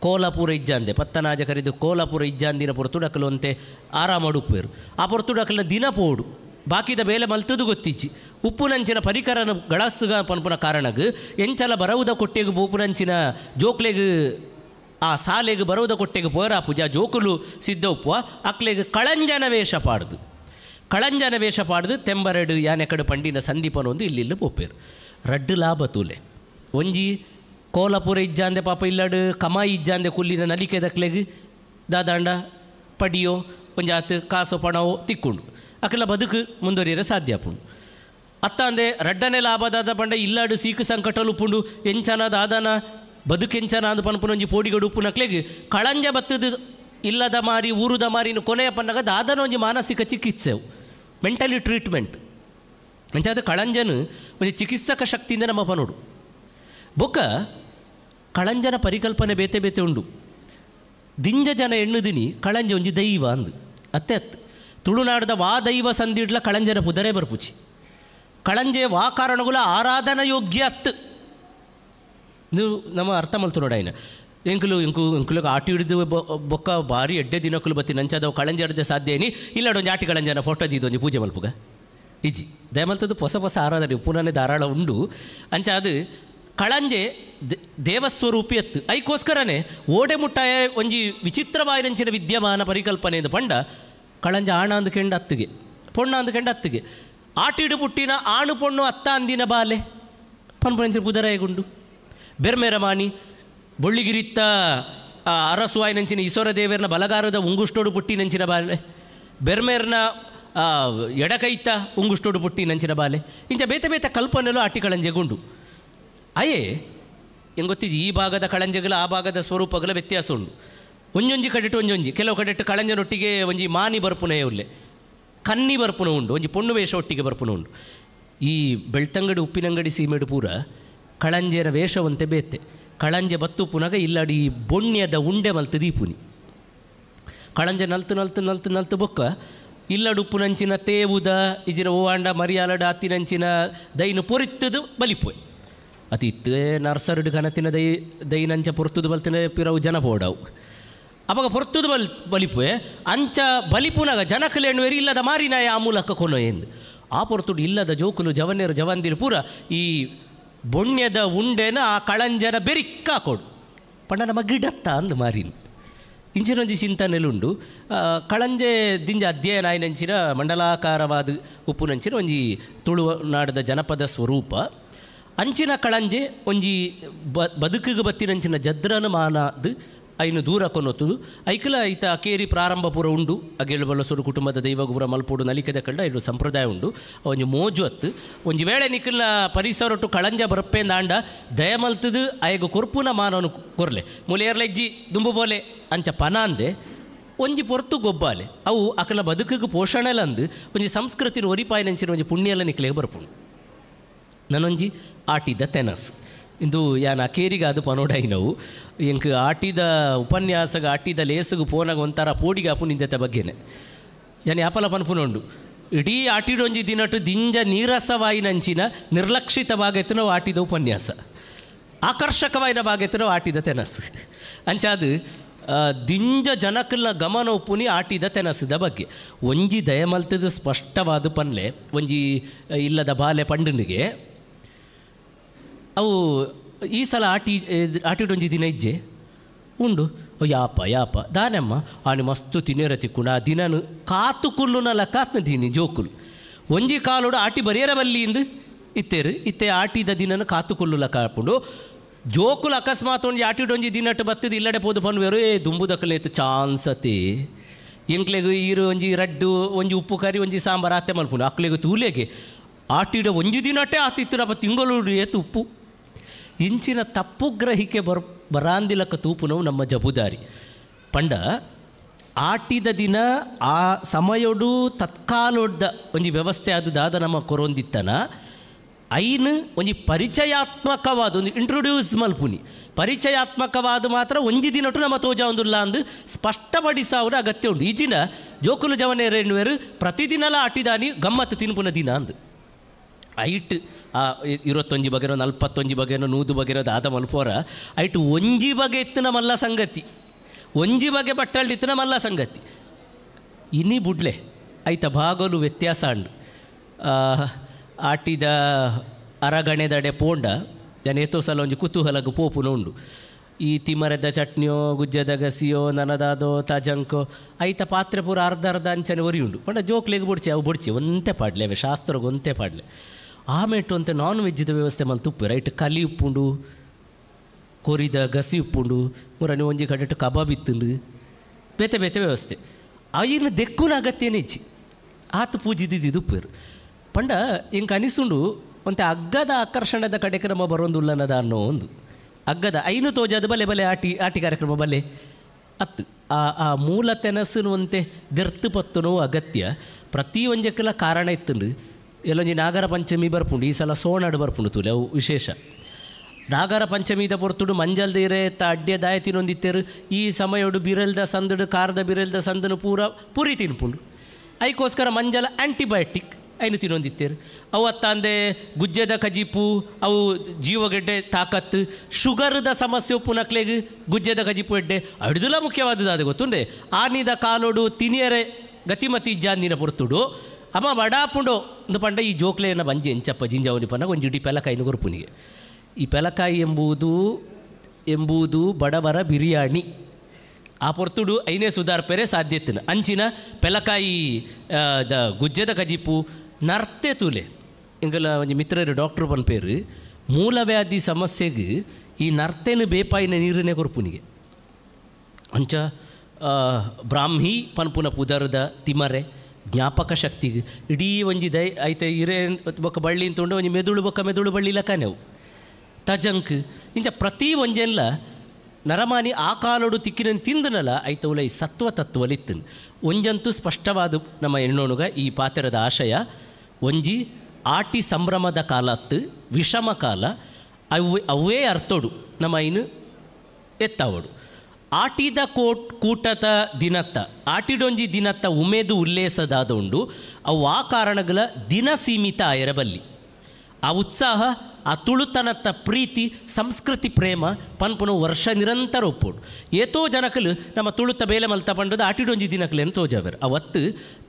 ಕೋಲಾಪುರ ಇಜ್ಜಾಂದೆ ಪತ್ತನಾಜ ಕರೆದು ಕೋಲಾಪುರ ಇಜ್ಜಾಂದಿನ ಪುರ್ತುಡು ಅಕಲು ಅಂತೆ ಆರಾಮಡುಪ್ಪೇರು ಆ ಪುರ್ತುಡು ಅಕಲ ದಿನ ಪೋಡು ಬಾಕಿದ ಬೇಲೆ ಮಲ್ತದು ಗೊತ್ತಿಚ್ಚಿ ಉಪ್ಪುನಂಚಿನ ಪರಿಕರನ ಗಳಸ್ಸುಗ ಪನ್ಪುನ ಕಾರಣಗ್ ಎಂಚಲ ಬರವುದ ಕೊಟ್ಟೆಗು ಉಪ್ಪುನಂಚಿನ ಜೋಕ್ಲೆಗ್ ಆ ಸಾಲೆಗೆ ಬರೋದ ಕೊಟ್ಟೆಗೆ ಪೋರ ಪೂಜಾ ಜೋಕುಲು ಸಿದ್ದೊಪ್ಪುವ ಅಕ್ಲೆಗೆ ಕಳಂಜನ ವೇಷ ಪಾಡ್ದು ಕಳಂಜನ ವೇಷ ಪಾಡ್ದು ತೆಂಬರಡು ಕಡೆ ಪಂಡಿನ ಸಂದೀಪನೊಂದು ಇಲ್ಲಿಲ್ಲ ಪೋಪೇರು ರಡ್ಡು ಲಾಭ ತೂಲೆ ಒಂಜಿ ಕೋಲಾಪುರ ಇಜ್ಜಾಂದೆ ಪಾಪ ಇಲ್ಲಡು ಕಮಾಯಿ ಇಜ್ಜಾಂದೆ ಕುಲ್ಲಿನ ನಲಿಕೆ ದಕ್ಲೆಗೆ ದಾದಾಂಡ ಪಡಿಯೋ ಒಂಜಾತು ಕಾಸು ಪಣವೋ ತಿಕ್ಕೊಂಡು ಅಕ್ಕೆಲ್ಲ ಬದುಕು ಮುಂದುವರಿಯರೆ ಸಾಧ್ಯ ಪುಂಡು ಅತ್ತಾಂದೆ ರಡ್ಡನೆ ಲಾಭದಾದ ಪಂಡ ಇಲ್ಲಾಡು ಸೀಕು ಸಂಕಟಲು ಪುಂಡು ಎಂಚನ ದಾದನ ಬದುಕೆಂಚನ ಅಂದು ಪನ್ಪುನೊಂಜಿ ಪೋಡಿಗಡು ಉಪ್ಪುನಕ್ಲೆಗ್ ಕಳಂಜ ಬತ್ತದ ಇಲ್ಲದ ಮಾರಿ ಊರುದ ಮಾರಿನ ಕೊನೆಯ ಪನ್ನಗ ದಾದನೊಂಜಿ ಮಾನಸಿಕ ಚಿಕಿತ್ಸೆವು ಮೆಂಟಲಿ ಟ್ರೀಟ್ಮೆಂಟ್ ಅಂಚಾದ ಕಳಂಜನು ಒಂದು ಚಿಕಿತ್ಸಕ ಶಕ್ತಿಯಿಂದ ನಮ್ಮ ಪನೋಡು ಬೊಕ್ಕ ಕಳಂಜನ ಪರಿಕಲ್ಪನೆ ಬೇತೆ ಬೇತೆ ಉಂಡು ದಿಂಜ ಜನ ಎಣ್ಣುದಿನಿ ಕಳಂಜ ಒಂಜಿ ದೈವ ಅಂದು ಅತ್ತೆ ಅತ್ ತುಳುನಾಡದ ವಾ ದೈವ ಸಂದಿಡ್ಲ ಕಳಂಜನ ಪುದರೆ ಬರ್ಪುಚಿ ಕಳಂಜೆ ವಾ ಕಾರಣಗುಲ ಆರಾಧನ ಯೋಗ್ಯ ಅತ್ತು ಇದು ನಮ್ಮ ಅರ್ಥ ಮಲ್ತು ಆಯ್ನ ಎಂಕುಲು ಇಂಕು ಇಂಕುಲಗ ಆಟಿ ಹಿಡಿದು ಬೊಕ್ಕ ಬಾರಿ ಎಡ್ಡೆ ದಿನಕ್ಕೂ ಬತ್ತಿ ನಂಚಾದವು ಏನಿ ಸಾಧ್ಯನಿ ಒಂದು ಆಟಿ ಕಳಂಜನ ಫೋಟೋ ಇದೊಂದು ಪೂಜೆ ಮಲ್ಪುಗ ಈಜಿ ದಯಮಂತದ್ದು ಹೊಸ ಹೊಸ ಆರಾಧನೆ ಪುನಃ ಧಾರಾಳ ಉಂಡು ಅಂಚ ಅದು ಕಳಂಜೆ ದೇವಸ್ವರೂಪಿ ಎತ್ತು ಐಕೋಸ್ಕರನೇ ಓಡೆ ಮುಟ್ಟಾಯ ಒಂಜಿ ವಿಚಿತ್ರವಾಯಿನಂಚಿನ ವಿದ್ಯಮಾನ ಎಂದು ಪಂಡ ಕಳಂಜ ಆಣ ಕೆಂಡ ಅತ್ತಿಗೆ ಪೊಣ್ಣ ಕೆಂಡ ಅತ್ತಿಗೆ ಆಟಿಡು ಪುಟ್ಟಿನ ಆಣು ಪೊಣ್ಣು ಅತ್ತ ಅಂದಿನ ಬಾಲೆ ಪನ್ಪಂಚ ಗುಂಡು ಮಾನಿ ಬೊಳ್ಳಿಗಿರಿತ್ತ ಅರಸುವಾಯಿ ನೆಂಚಿನ ಈಶ್ವರ ದೇವರನ ಬಲಗಾರದ ಉಂಗುಷ್ಟೋಡು ಪುಟ್ಟಿ ನೆಂಚಿನ ಬಾಲೆ ಬೆರ್ಮೆರ್ನ ಎಡಕೈತ್ತ ಉಂಗುಷ್ಟೋಡು ಪುಟ್ಟಿ ನಂಚಿನ ಬಾಲೆ ಇಂಚ ಬೇತೆ ಬೇತ ಕಲ್ಪನೆಲು ಅಟ್ಟಿ ಕಳಂಜೆಗುಂಡು ಅಯೇ ಏನು ಗೊತ್ತಿದ್ದು ಈ ಭಾಗದ ಕಳಂಜೆಗಳು ಆ ಭಾಗದ ಸ್ವರೂಪಗಳ ವ್ಯತ್ಯಾಸ ಉಂಡು ಒಂಜೊಂಜಿ ಕಡೆಟ್ಟು ಒಂಜೊಂಜಿ ಕೆಲವು ಕಡೆಟ್ಟು ಕಳಂಜನೊಟ್ಟಿಗೆ ಒಂಜಿ ಮಾನಿ ಬರ್ಪುನ ಉಲ್ಲೆ ಕನ್ನಿ ಬರ್ಪುನ ಉಂಡು ಒಂಜಿ ಪೊಣ್ಣು ವೇಷ ಒಟ್ಟಿಗೆ ಬರ್ಪುನ ಉಂಡು ಈ ಬೆಳ್ತಂಗಡಿ ಉಪ್ಪಿನಂಗಡಿ ಸೀಮೆಡು ಪೂರ ಕಳಂಜೆರ ವೇಷವಂತೆ ಬೇತೆ ಕಳಂಜೆ ಬತ್ತು ಪುನಗ ಇಲ್ಲಡಿ ಬೊಣ್ಯದ ಉಂಡೆ ಮಲ್ತು ದೀಪುನಿ ಕಳಂಜೆ ನಲ್ತು ನಲ್ತು ನಲ್ತು ನಲ್ತು ಬೊಕ್ಕ ಇಲ್ಲಡುಪ್ಪು ನಂಚಿನ ತೇವುದ ಇಜಿರ ಓವಾಂಡ ಮರಿಯಾಲಡ ಅತ್ತಿನಂಚಿನ ದೈನು ಪೊರಿತದು ಬಲಿಪೋಯ್ ಅತಿ ಇತ್ತೇ ನರ್ಸರುಡು ಘನತಿನ ದೈ ದೈನಂಚ ಪೊರ್ತುದು ಬಲ್ತಿನ ಪಿರವು ಜನ ಪೋಡವು ಅವಾಗ ಪೊರ್ತುದು ಬಲ್ ಬಲಿಪುವೆ ಅಂಚ ಬಲಿಪುನಗ ಜನಕಲೆಣ್ಣುವೇರಿ ಇಲ್ಲದ ಮಾರಿನಾಯ ಆ ಮೂಲಕ ಕೊನೋ ಎಂದು ಆ ಪೊರ್ತುಡು ಇಲ್ಲದ ಜೋಕುಲು ಜವನ್ಯರು ಜವಂದಿರು ಪೂರ ಈ ಬೊಣ್ಯದ ಉಂಡೆನ ಆ ಕಳಂಜನ ಕೊಡು ಪಂಡ ನಮ್ಮ ಗಿಡತ್ತ ಅಂದು ಮಾರಿನ್ ಚಿಂತನೆ ಚಿಂತನೆಲುಂಡು ಕಳಂಜೆ ದಿಂಜ ಅಧ್ಯಯನ ಆಯ್ನಂಚಿನ ಮಂಡಲಾಕಾರವಾದ ನಂಚಿನ ಒಂಜಿ ತುಳುನಾಡದ ಜನಪದ ಸ್ವರೂಪ ಅಂಚಿನ ಕಳಂಜೆ ಒಂಜಿ ಬ ಬದುಕಿಗೆ ಬತ್ತಿನಂಚಿನ ಜದ್ರನ ಮಾನದು ಐನು ದೂರ ಕೊನೊತ್ತುದು ಐಕಲ ಐತ ಅಕೇರಿ ಪ್ರಾರಂಭಪುರ ಉಂಡು ಅಗೇಳು ಬಲಸೊರು ಕುಟುಂಬದ ದೈವಗುಪುರ ಮಲ್ಪೋಡು ನಲಿಕೆದ ಕಂಡ ಐಡು ಸಂಪ್ರದಾಯ ಉಂಡು ಒಂಜಿ ಮೋಜು ಅತ್ತು ಒಂಜಿ ವೇಳೆ ನಿಖಿಲ್ನ ಪರಿಸರೊಟ್ಟು ಕಳಂಜ ದಾಂಡ ಆಂಡ ದಯಮಲ್ತದು ಐಗ ಕೊರ್ಪುನ ಮಾನವನು ಕೊರ್ಲೆ ಇಜ್ಜಿ ದುಂಬು ಬೋಲೆ ಅಂಚ ಪನಾಂದೆ ಒಂಜಿ ಪೊರ್ತು ಗೊಬ್ಬಾಲೆ ಅವು ಅಕಲ ಬದುಕಿಗೆ ಪೋಷಣೆಲಂದು ಒಂಜಿ ಸಂಸ್ಕೃತಿನ ಒರಿಪಾಯಿನಂಚಿನ ಒಂಜಿ ಪುಣ್ಯಲ ನಿಖಿಲಿಗೆ ಬರ್ಪುಂಡು ನನ್ನೊಂಜಿ ಆಟಿದ ತೆನಸ್ ಇಂದು ಯಾನ ಕೇರಿಗಾದ ಅದು ಪನೋಡೈನವು ಎಂಕ್ ಆಟಿದ ಉಪನ್ಯಾಸಗ ಆಟಿದ ಲೇಸಗು ಪೋನಗ ಒಂಥರ ಪೋಡಿಗೆ ಅಪುನಿಂದತೆ ಬಗ್ಗೆನೆ ಯಾನೆ ಪನ್ಪುನ ಪನ್ಪುನೊಂಡು ಇಡೀ ಆಟಿಡೊಂಜಿ ದಿನಟು ದಿಂಜ ನೀರಸವಾಯಿ ನಿರ್ಲಕ್ಷಿತ ಭಾಗತ್ತು ನಾವು ಆಟಿದ ಉಪನ್ಯಾಸ ಆಕರ್ಷಕವಾಯಿನ ಭಾಗತ್ತು ನಾವು ಆಟಿದ ತೆನಸು ಅಂಚಾದು ದಿಂಜ ಜನಕಲ್ಲ ಗಮನ ಉಪ್ಪುನಿ ಆಟಿದ ತೆನಸಿದ ಬಗ್ಗೆ ಒಂಜಿ ದಯಮಲ್ತದ ಸ್ಪಷ್ಟವಾದ ಪನ್ಲೆ ಒಂಜಿ ಇಲ್ಲದ ಬಾಲೆ ಪಂಡನಿಗೆ ಅವು ಈ ಸಲ ಆಟಿ ಆಟಿ ಒಂಜಿ ದಿನ ಇಜ್ಜೆ ಉಂಡು ಯಾಪ ಯಾಪ ದಾನಮ್ಮ ಆನೆ ಮಸ್ತು ತಿನ್ನೇರ ತಿಕ್ಕುಂಡು ಆ ದಿನನು ಕಾತು ಕುಲ್ಲುನಲ್ಲ ಕಾತ್ನ ದಿನಿ ಜೋಕುಲು ಒಂಜಿ ಕಾಲೋಡು ಆಟಿ ಬರೆಯರ ಬಲ್ಲಿ ಇಂದು ಇತ್ತೇರು ಇತ್ತೆ ಆಟಿದ ದಿನನು ಕಾತು ಕುಲ್ಲುಲ ಕಾಪುಂಡು ಜೋಕುಲು ಅಕಸ್ಮಾತ್ ಒಂಜಿ ಆಟಿಡ್ ಒಂಜಿ ದಿನಟ್ಟು ಬತ್ತದ ಇಲ್ಲಡೆ ಪೋದು ಪನ್ವೇರು ಏ ಚಾನ್ಸ್ ಚಾನ್ಸತಿ ಎಂಕ್ಲೆಗು ಈರು ಒಂಜಿ ರಡ್ಡು ಒಂಜಿ ಉಪ್ಪು ಕರಿ ಒಂಜಿ ಸಾಂಬಾರು ಆತೆ ಮಲ್ಪುಂಡು ಅಕ್ಲೆಗು ತೂಲೆಗೆ ಆಟಿಡ ಒಂಜಿ ದಿನಟ್ಟೆ ಆತಿತ್ತು ಅಪ್ಪ ತಿಂಗಳು ಏತು ಉಪ್ಪು ಇಂಚಿನ ತಪ್ಪು ಗ್ರಹಿಕೆ ಬರ್ ಬರಾಂದಿಲಕ ತೂಪುನವು ನಮ್ಮ ಜಬುದಾರಿ ಪಂಡ ಆಟಿದ ದಿನ ಆ ಸಮಯೊಡು ತತ್ಕಾಲೊಡ್ದ ಒಂಜಿ ವ್ಯವಸ್ಥೆ ಆದ ದಾದ ನಮ್ಮ ಕೊರೊಂದಿತ್ತನ ಐನ್ ಒಂಜಿ ಪರಿಚಯಾತ್ಮಕವಾದ ಒಂದು ಇಂಟ್ರೊಡ್ಯೂಸ್ ಮಲ್ಪುನಿ ಪರಿಚಯಾತ್ಮಕವಾದ ಮಾತ್ರ ಒಂಜಿ ದಿನಟು ನಮ್ಮ ತೋಜ ಒಂದುಲ್ಲ ಅಂದು ಸ್ಪಷ್ಟಪಡಿಸಾವುರ ಅಗತ್ಯ ಈ ಈಜಿನ ಜೋಕುಲು ಜವನೇರೇಣುವೆರು ಪ್ರತಿದಿನಲ ಆಟಿದಾನಿ ಗಮ್ಮತ್ತು ತಿನ್ಪುನ ದಿನ ಅಂದು ಐಟ್ ಆ ಇವತ್ತೊಂಜಿ ಬಗೆರೋ ನಲ್ಪತ್ತೊಂಜಿ ಬಗೆನೋ ನೂದು ಬಗೆರೋದು ಆದ ಮಲ್ಪೋರ ಐಟು ಒಂಜಿ ಬಗೆ ಇತ್ತಿನ ಮಲ್ಲ ಸಂಗತಿ ಒಂಜಿ ಬಗೆ ಬಟ್ಟಲ್ಡ್ ಇತ್ತಿನ ಮಲ್ಲ ಸಂಗತಿ ಇನಿ ಬುಡ್ಲೆ ಐತ ಭಾಗಲು ವ್ಯತ್ಯಾಸ ಅಂಡು ಆಟಿದ ಅರಗಣೆದಡೆ ಪೋಂಡ ಜನ ಏತೋ ಸಲ ಒಂಜಿ ಕುತೂಹಲಗ ಪೋಪುನ ಉಂಡು ಈ ತಿಮರದ ಚಟ್ನಿಯೋ ಗುಜ್ಜದ ಗಸಿಯೋ ನನದಾದೋ ತಜಂಕೋ ಐತ ಪಾತ್ರೆ ಪೂರ ಅರ್ಧ ಅರ್ಧ ಅಂಚನೆ ಒರಿ ಉಂಡು ಪಂಡ ಜೋಕ್ಲೆಗೆ ಬುಡ್ಚಿ ಅವು ಬುಡ್ಚೆ ಒಂದೇ ಪಾಡ್ಲೆ ಅವೆ ಶಾಸ್ತ್ರ ಒಂದೇ ಪಾಡ್ಲೆ ಆಮೇಟು ಅಂತ ನಾನ್ ವೆಜ್ಜಿದ ವ್ಯವಸ್ಥೆ ತುಪ್ಪ ರೈಟ್ ಕಲಿ ಉಪ್ಪುಂಡು ಕೊರಿದ ಗಸಿ ಉಪ್ಪುಂಡು ಮೂರನೇ ಒಂಜಿ ಕಡೆಟ್ಟು ಕಬಾಬ್ ಇತ್ತುಂಡು ಬೇತೆ ಬೇತೆ ವ್ಯವಸ್ಥೆ ಅಯ್ಯನ ದೆಕ್ಕುನ ಅಗತ್ಯನೇ ಇಜ್ಜಿ ಆತು ಪೂಜಿದಿದ್ದು ಇದು ಪಂಡ ಹಿಂಗೆ ಅನಿಸುಂಡು ಒಂತೆ ಅಗ್ಗದ ಆಕರ್ಷಣದ ಕಾರ್ಯಕ್ರಮ ಬರೋಂದುಲ್ಲನದ ಅನ್ನೋ ಒಂದು ಅಗ್ಗದ ಐನು ತೋಜಾದ ಬಲೆ ಬಲೆ ಆಟಿ ಆಟಿ ಕಾರ್ಯಕ್ರಮ ಬಲೆ ಅತ್ತು ಆ ಆ ಮೂಲ ಒಂತೆ ಗರ್ತು ಪತ್ತುನೋ ಅಗತ್ಯ ಪ್ರತಿ ಕಾರಣ ಇತ್ತುಂಡು ಎಲ್ಲೊಂಜಿ ನಾಗರ ಪಂಚಮಿ ಬರ್ಪುಂಡು ಈ ಸಲ ಸೋಣಾಡು ಬರ್ಪುಂಡು ತುಲೆ ಅವು ವಿಶೇಷ ನಾಗರ ಪಂಚಮಿದ ಪೊರ್ತುಡು ಮಂಜಲ್ದ ಎತ್ತ ಅಡ್ಡೆ ದಾಯ ತಿನ್ನೊಂದಿತ್ತೇರು ಈ ಸಮಯಡು ಬಿರಲ್ದ ಸಂದಡು ಕಾರದ ಬಿರಲ್ದ ಸಂದನು ಪೂರ ಪುರಿ ತಿನ್ಪುಂಡು ಅದಕ್ಕೋಸ್ಕರ ಮಂಜಲ ಆ್ಯಂಟಿಬಯೋಟಿಕ್ ಐನು ತಿನ್ನೊಂದಿತ್ತೇರು ಅವು ಅತ್ತಾಂದೆ ಗುಜ್ಜದ ಕಜಿಪು ಅವು ಜೀವಗೆಡ್ಡೆ ತಾಕತ್ತು ಶುಗರ್ದ ಸಮಸ್ಯೆ ಪುನಕ್ಲೆಗೆ ಗುಜ್ಜದ ಕಜಿಪು ಎಡ್ಡೆ ಅಡ್ದುಲ ಮುಖ್ಯವಾದದ್ದು ಅದು ಗೊತ್ತುಂಡೆ ಆನಿದ ಕಾಲೋಡು ತಿನಿಯರೆ ಗತಿಮತಿ ಜಾನಿನ ಪೊರ್ತುಡು అమ్మ వడాపుండో ಪಂಡ ಈ ಜೋಕ್ಲೆಯನ್ನು ಬಂಜಿ ಎಂಚಪ್ಪ ಜಿಂಜಾವನಿ ಪಂಡ ಒಂದು ಪೆಲಕಾಯಿ ಪೆಲಕಾಯಿನ ಕೊರ್ಪುನಿಗೆ ಈ ಪೆಲಕಾಯಿ ಎಂಬುದು ಎಂಬುದು ಬಡವರ ಬಿರಿಯಾನಿ ಆ ಪೊರ್ತುಡು ಐನೇ ಸುಧಾರ್ಪೆರೆ ಸಾಧ್ಯತೆ ಅಂಚಿನ ಪೆಲಕಾಯಿ ದ ಗುಜ್ಜದ ಕಜಿಪು ನರ್ತೆ ತೂಲೆ ಎಂಗಲ ಒಂದು ಮಿತ್ರರು ಡಾಕ್ಟ್ರು ಬಂದ ಪೇರು ಮೂಲವ್ಯಾಧಿ ಸಮಸ್ಯೆಗೆ ಈ ನರ್ತೆನ ಬೇಪಾಯಿನ ನೀರನ್ನೇ ಕೊರ್ಪುನಿಗೆ ಅಂಚ ಬ್ರಾಹ್ಮಿ ಪನ್ಪುನ ಪುದರ್ದ ತಿಮರೆ ಜ್ಞಾಪಕ ಶಕ್ತಿ ಇಡೀ ಒಂಜಿ ದೈ ಐತೆ ಇರೇ ಬೊಕ್ಕ ಬಳ್ಳಿ ತುಂಡು ಒಂಜಿ ಮೆದುಳು ಬೊಕ್ಕ ಮೆದುಳು ಬಳ್ಳಿ ಲಕ್ಕನೆವು ತಜಂಕ್ ಇಂಚ ಪ್ರತಿ ಒಂಜೆಲ್ಲ ನರಮಾನಿ ಆ ಕಾಲೋಡು ತಿಕ್ಕಿನ ತಿಂದನಲ್ಲ ಐತ ಉಲೈ ಸತ್ವ ತತ್ವಲಿತ್ತನ್ ಒಂಜಂತೂ ಸ್ಪಷ್ಟವಾದ ನಮ್ಮ ಎಣ್ಣೋಣುಗ ಈ ಪಾತ್ರದ ಆಶಯ ಒಂಜಿ ಆಟಿ ಸಂಭ್ರಮದ ಕಾಲತ್ತು ವಿಷಮ ಕಾಲ ಅವೇ ಅವೇ ಅರ್ಥೋಡು ನಮ್ಮ ಇನ್ನು ಎತ್ತಾವಡು ಆಟಿದ ಕೋಟ್ ಕೂಟದ ದಿನತ್ತ ಆಟಿಡೊಂಜಿ ದಿನತ್ತ ಉಮೇದು ಉಂಡು ಅವು ಆ ಕಾರಣಗಳ ದಿನ ಸೀಮಿತ ಆಯರಬಲ್ಲಿ ಆ ಉತ್ಸಾಹ ಆ ತುಳುತನತ್ತ ಪ್ರೀತಿ ಸಂಸ್ಕೃತಿ ಪ್ರೇಮ ಪನ್ಪುನು ವರ್ಷ ನಿರಂತರ ಒಪ್ಪೋಡು ಏತೋ ಜನಕಲು ನಮ್ಮ ತುಳುತ ಬೇಲೆ ಮಲ್ತ ಪಂಡದ ಆಟಿಡೊಂಜಿ ಅಂತ ತೋಜಾವೆರ್ ಅವತ್ತು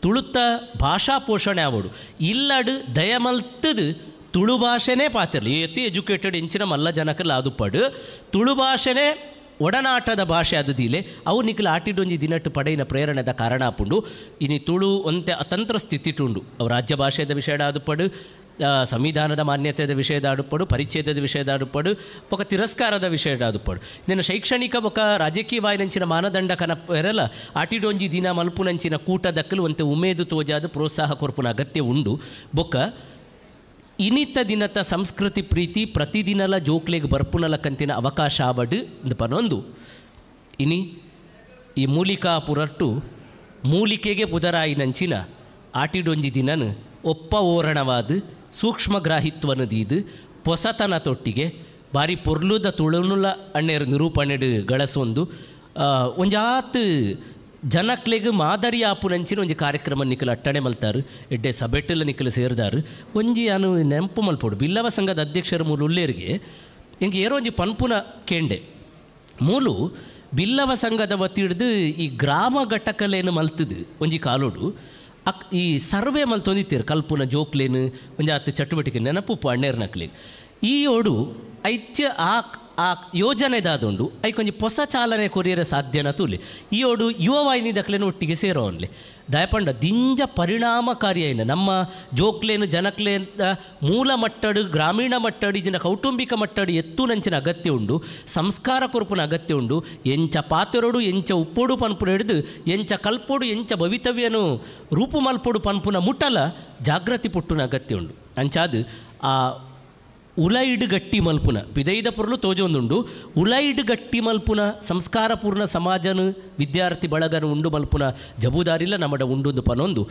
ತುಳುತ ಭಾಷಾ ಪೋಷಣೆ ಆವಡು ಇಲ್ಲಡು ದಯಮಲ್ತದು ತುಳು ಭಾಷೆನೇ ಪಾತಿರಲಿ ಏತು ಎಜುಕೇಟೆಡ್ ಇಂಚಿನ ಮಲ್ಲ ಜನಕಲ್ ಪಡು ತುಳು ಭಾಷೆನೇ ಒಡನಾಟದ ಭಾಷೆ ದಿಲೆ ಅವು ನಿಖಲ ಆಟಿಡೊಂಜಿ ದಿನಟ್ಟು ಪಡೆಯಿನ ಪ್ರೇರಣೆದ ಕಾರಣ ಆಪುಂಡು ಇನಿ ತುಳು ಒಂತೆ ಅತಂತ್ರ ಸ್ಥಿತಿಟುಂಡು ಅವು ರಾಜ್ಯ ಭಾಷೆದ ವಿಷಯದ ಆದುಪಡು ಸಂವಿಧಾನದ ಮಾನ್ಯತೆಯ ವಿಷಯದ ಆಡುಪಡು ಪರಿಚ್ಛೇದದ ವಿಷಯದ ಆಡುಪಡು ಒಕ ತಿರಸ್ಕಾರದ ವಿಷಯದ ಆದುಪಡು ನಿನ್ನ ಶೈಕ್ಷಣಿಕ ಒಕ ವಾಯಿನಂಚಿನ ಮಾನದಂಡ ಕನ ಪೆರಲ ಆಟಿಡೊಂಜಿ ದಿನ ಮಲ್ಪುನಂಚಿನ ಕೂಟ ದಕ್ಕಲು ಒಂತೆ ಉಮೇದು ತೋಜಾದ ಪ್ರೋತ್ಸಾಹ ಕೊರ್ಪುನ ಅಗತ್ಯ ಉಂಡು ಬೊಕ್ಕ இனித்த ದಿನತ ಸಂಸ್ಕೃತಿ ಪ್ರೀತಿ ಪ್ರತಿದಿನಲ ಜೋಕ್ಲೆಗ್ ಬರ್ಪುನಲ ಕಂತಿನ ಅವಕಾಶ ಆವಡು ಪನೊಂದು ಇನಿ ಈ ಮೂಲಿಕಾ ಪುರಟ್ಟು ಮೂಲಿಕೆಗೆ ಪುದರಾಯಿನಂಚಿನ ಆಟಿಡೊಂಜಿ ದಿನನ ಒಪ್ಪ ಓರಣವಾದ ಸೂಕ್ಷ್ಮಗ್ರಾಹಿತ್ವನ ದೀದು ಪೊಸತನ ತೊಟ್ಟಿಗೆ ಬಾರಿ ಪೊರ್ಲುದ ತುಳುನುಲ ಅಣ್ಣೆರು ನಿರೂಪಣೆಡು ಗಳಸೊಂದು ಒಂಜಾತ್ ಜನಕ್ಲೆಗ್ ಮಾದರಿ ಆಪುನಂಚಿನ ಒಂಜಿ ಕಾರ್ಯಕ್ರಮ ನಿಖಲು ಅಟ್ಟಣೆ ಮಲ್ತಾರು ಎಡ್ಡೆ ಸಭೆಟ್ಟೆಲ್ಲ ನಿಖಲು ಸೇರಿದಾರು ಒಂಜಿ ಅನು ನೆನಪು ಮಲ್ಪೋಡು ಬಿಲ್ಲವ ಸಂಘದ ಅಧ್ಯಕ್ಷರು ಮೂಲು ಉಳ್ಳೇರಿಗೆ ಹಿಂಗೆ ಏರೋ ಒಂಜಿ ಪನ್ಪುನ ಕೇಂಡೆ ಮೂಲು ಬಿಲ್ಲವ ಸಂಘದ ವತಿ ಈ ಗ್ರಾಮ ಘಟಕಲೇನು ಮಲ್ತದು ಒಂಜಿ ಕಾಲೋಡು ಅಕ್ ಈ ಸರ್ವೆ ಹೊಂದಿತ್ತೀರು ಕಲ್ಪುನ ಜೋಕ್ಲೇನು ಒಂಜಿ ಆತ ಚಟುವಟಿಕೆ ನೆನಪು ಪಾಂಡೇರ್ನಕ್ಲಿ ಈ ಓಡು ಐತ್ಯ ಆ ಆ ಯೋಜನೆ ದಾದುಂಡು ಐಕೊಂಜಿ ಹೊಸ ಚಾಲನೆ ಕೊರಿಯರ ಸಾಧ್ಯನ ತೂಲಿ ಈ ಒಡು ಯುವ ವಾಹಿನಿ ದಕ್ಲೇನು ಒಟ್ಟಿಗೆ ಸೇರೋನ್ಲಿ ದಯಪಂಡ ದಿಂಜ ಪರಿಣಾಮಕಾರಿಯೈನ ನಮ್ಮ ಜೋಕ್ಲೇನು ಅಂತ ಮೂಲ ಮಟ್ಟಡು ಗ್ರಾಮೀಣ ಮಟ್ಟಡು ಇಜಿನ ಕೌಟುಂಬಿಕ ಮಟ್ಟಡು ಎತ್ತು ನಂಚಿನ ಅಗತ್ಯ ಉಂಡು ಸಂಸ್ಕಾರ ಕೊರಪುನ ಅಗತ್ಯ ಉಂಡು ಎಂಚ ಪಾತೆರೋಡು ಎಂಚ ಉಪ್ಪೋಡು ಪನ್ಪುನ ಹಿಡಿದು ಎಂಚ ಕಲ್ಪೋಡು ಎಂಚ ಭವಿತವ್ಯನು ರೂಪು ಮಲ್ಪೋಡು ಪನ್ಪುನ ಮುಟ್ಟಲ ಜಾಗೃತಿ ಪುಟ್ಟುನ ಅಗತ್ಯ ಉಂಡು ಅಂಚಾದು ಆ ಉಲೈಡ್ ಗಟ್ಟಿ ಮಲ್ಪುನ ವಿದೈದ ಪುರ್ಲು ತೋಜೊಂದುಂಡು ಉಲೈಡ್ ಗಟ್ಟಿ ಮಲ್ಪುನ ಸಂಸ್ಕಾರಪೂರ್ಣ ಸಮಾಜನು ವಿದ್ಯಾರ್ಥಿ ಬಳಗನು ಉಂಡು ಮಲ್ಪುನ ಜಬೂದಾರಿಲ್ಲ ನಮ್ಮ ಉಂಡೊಂದು ಪನೊಂದು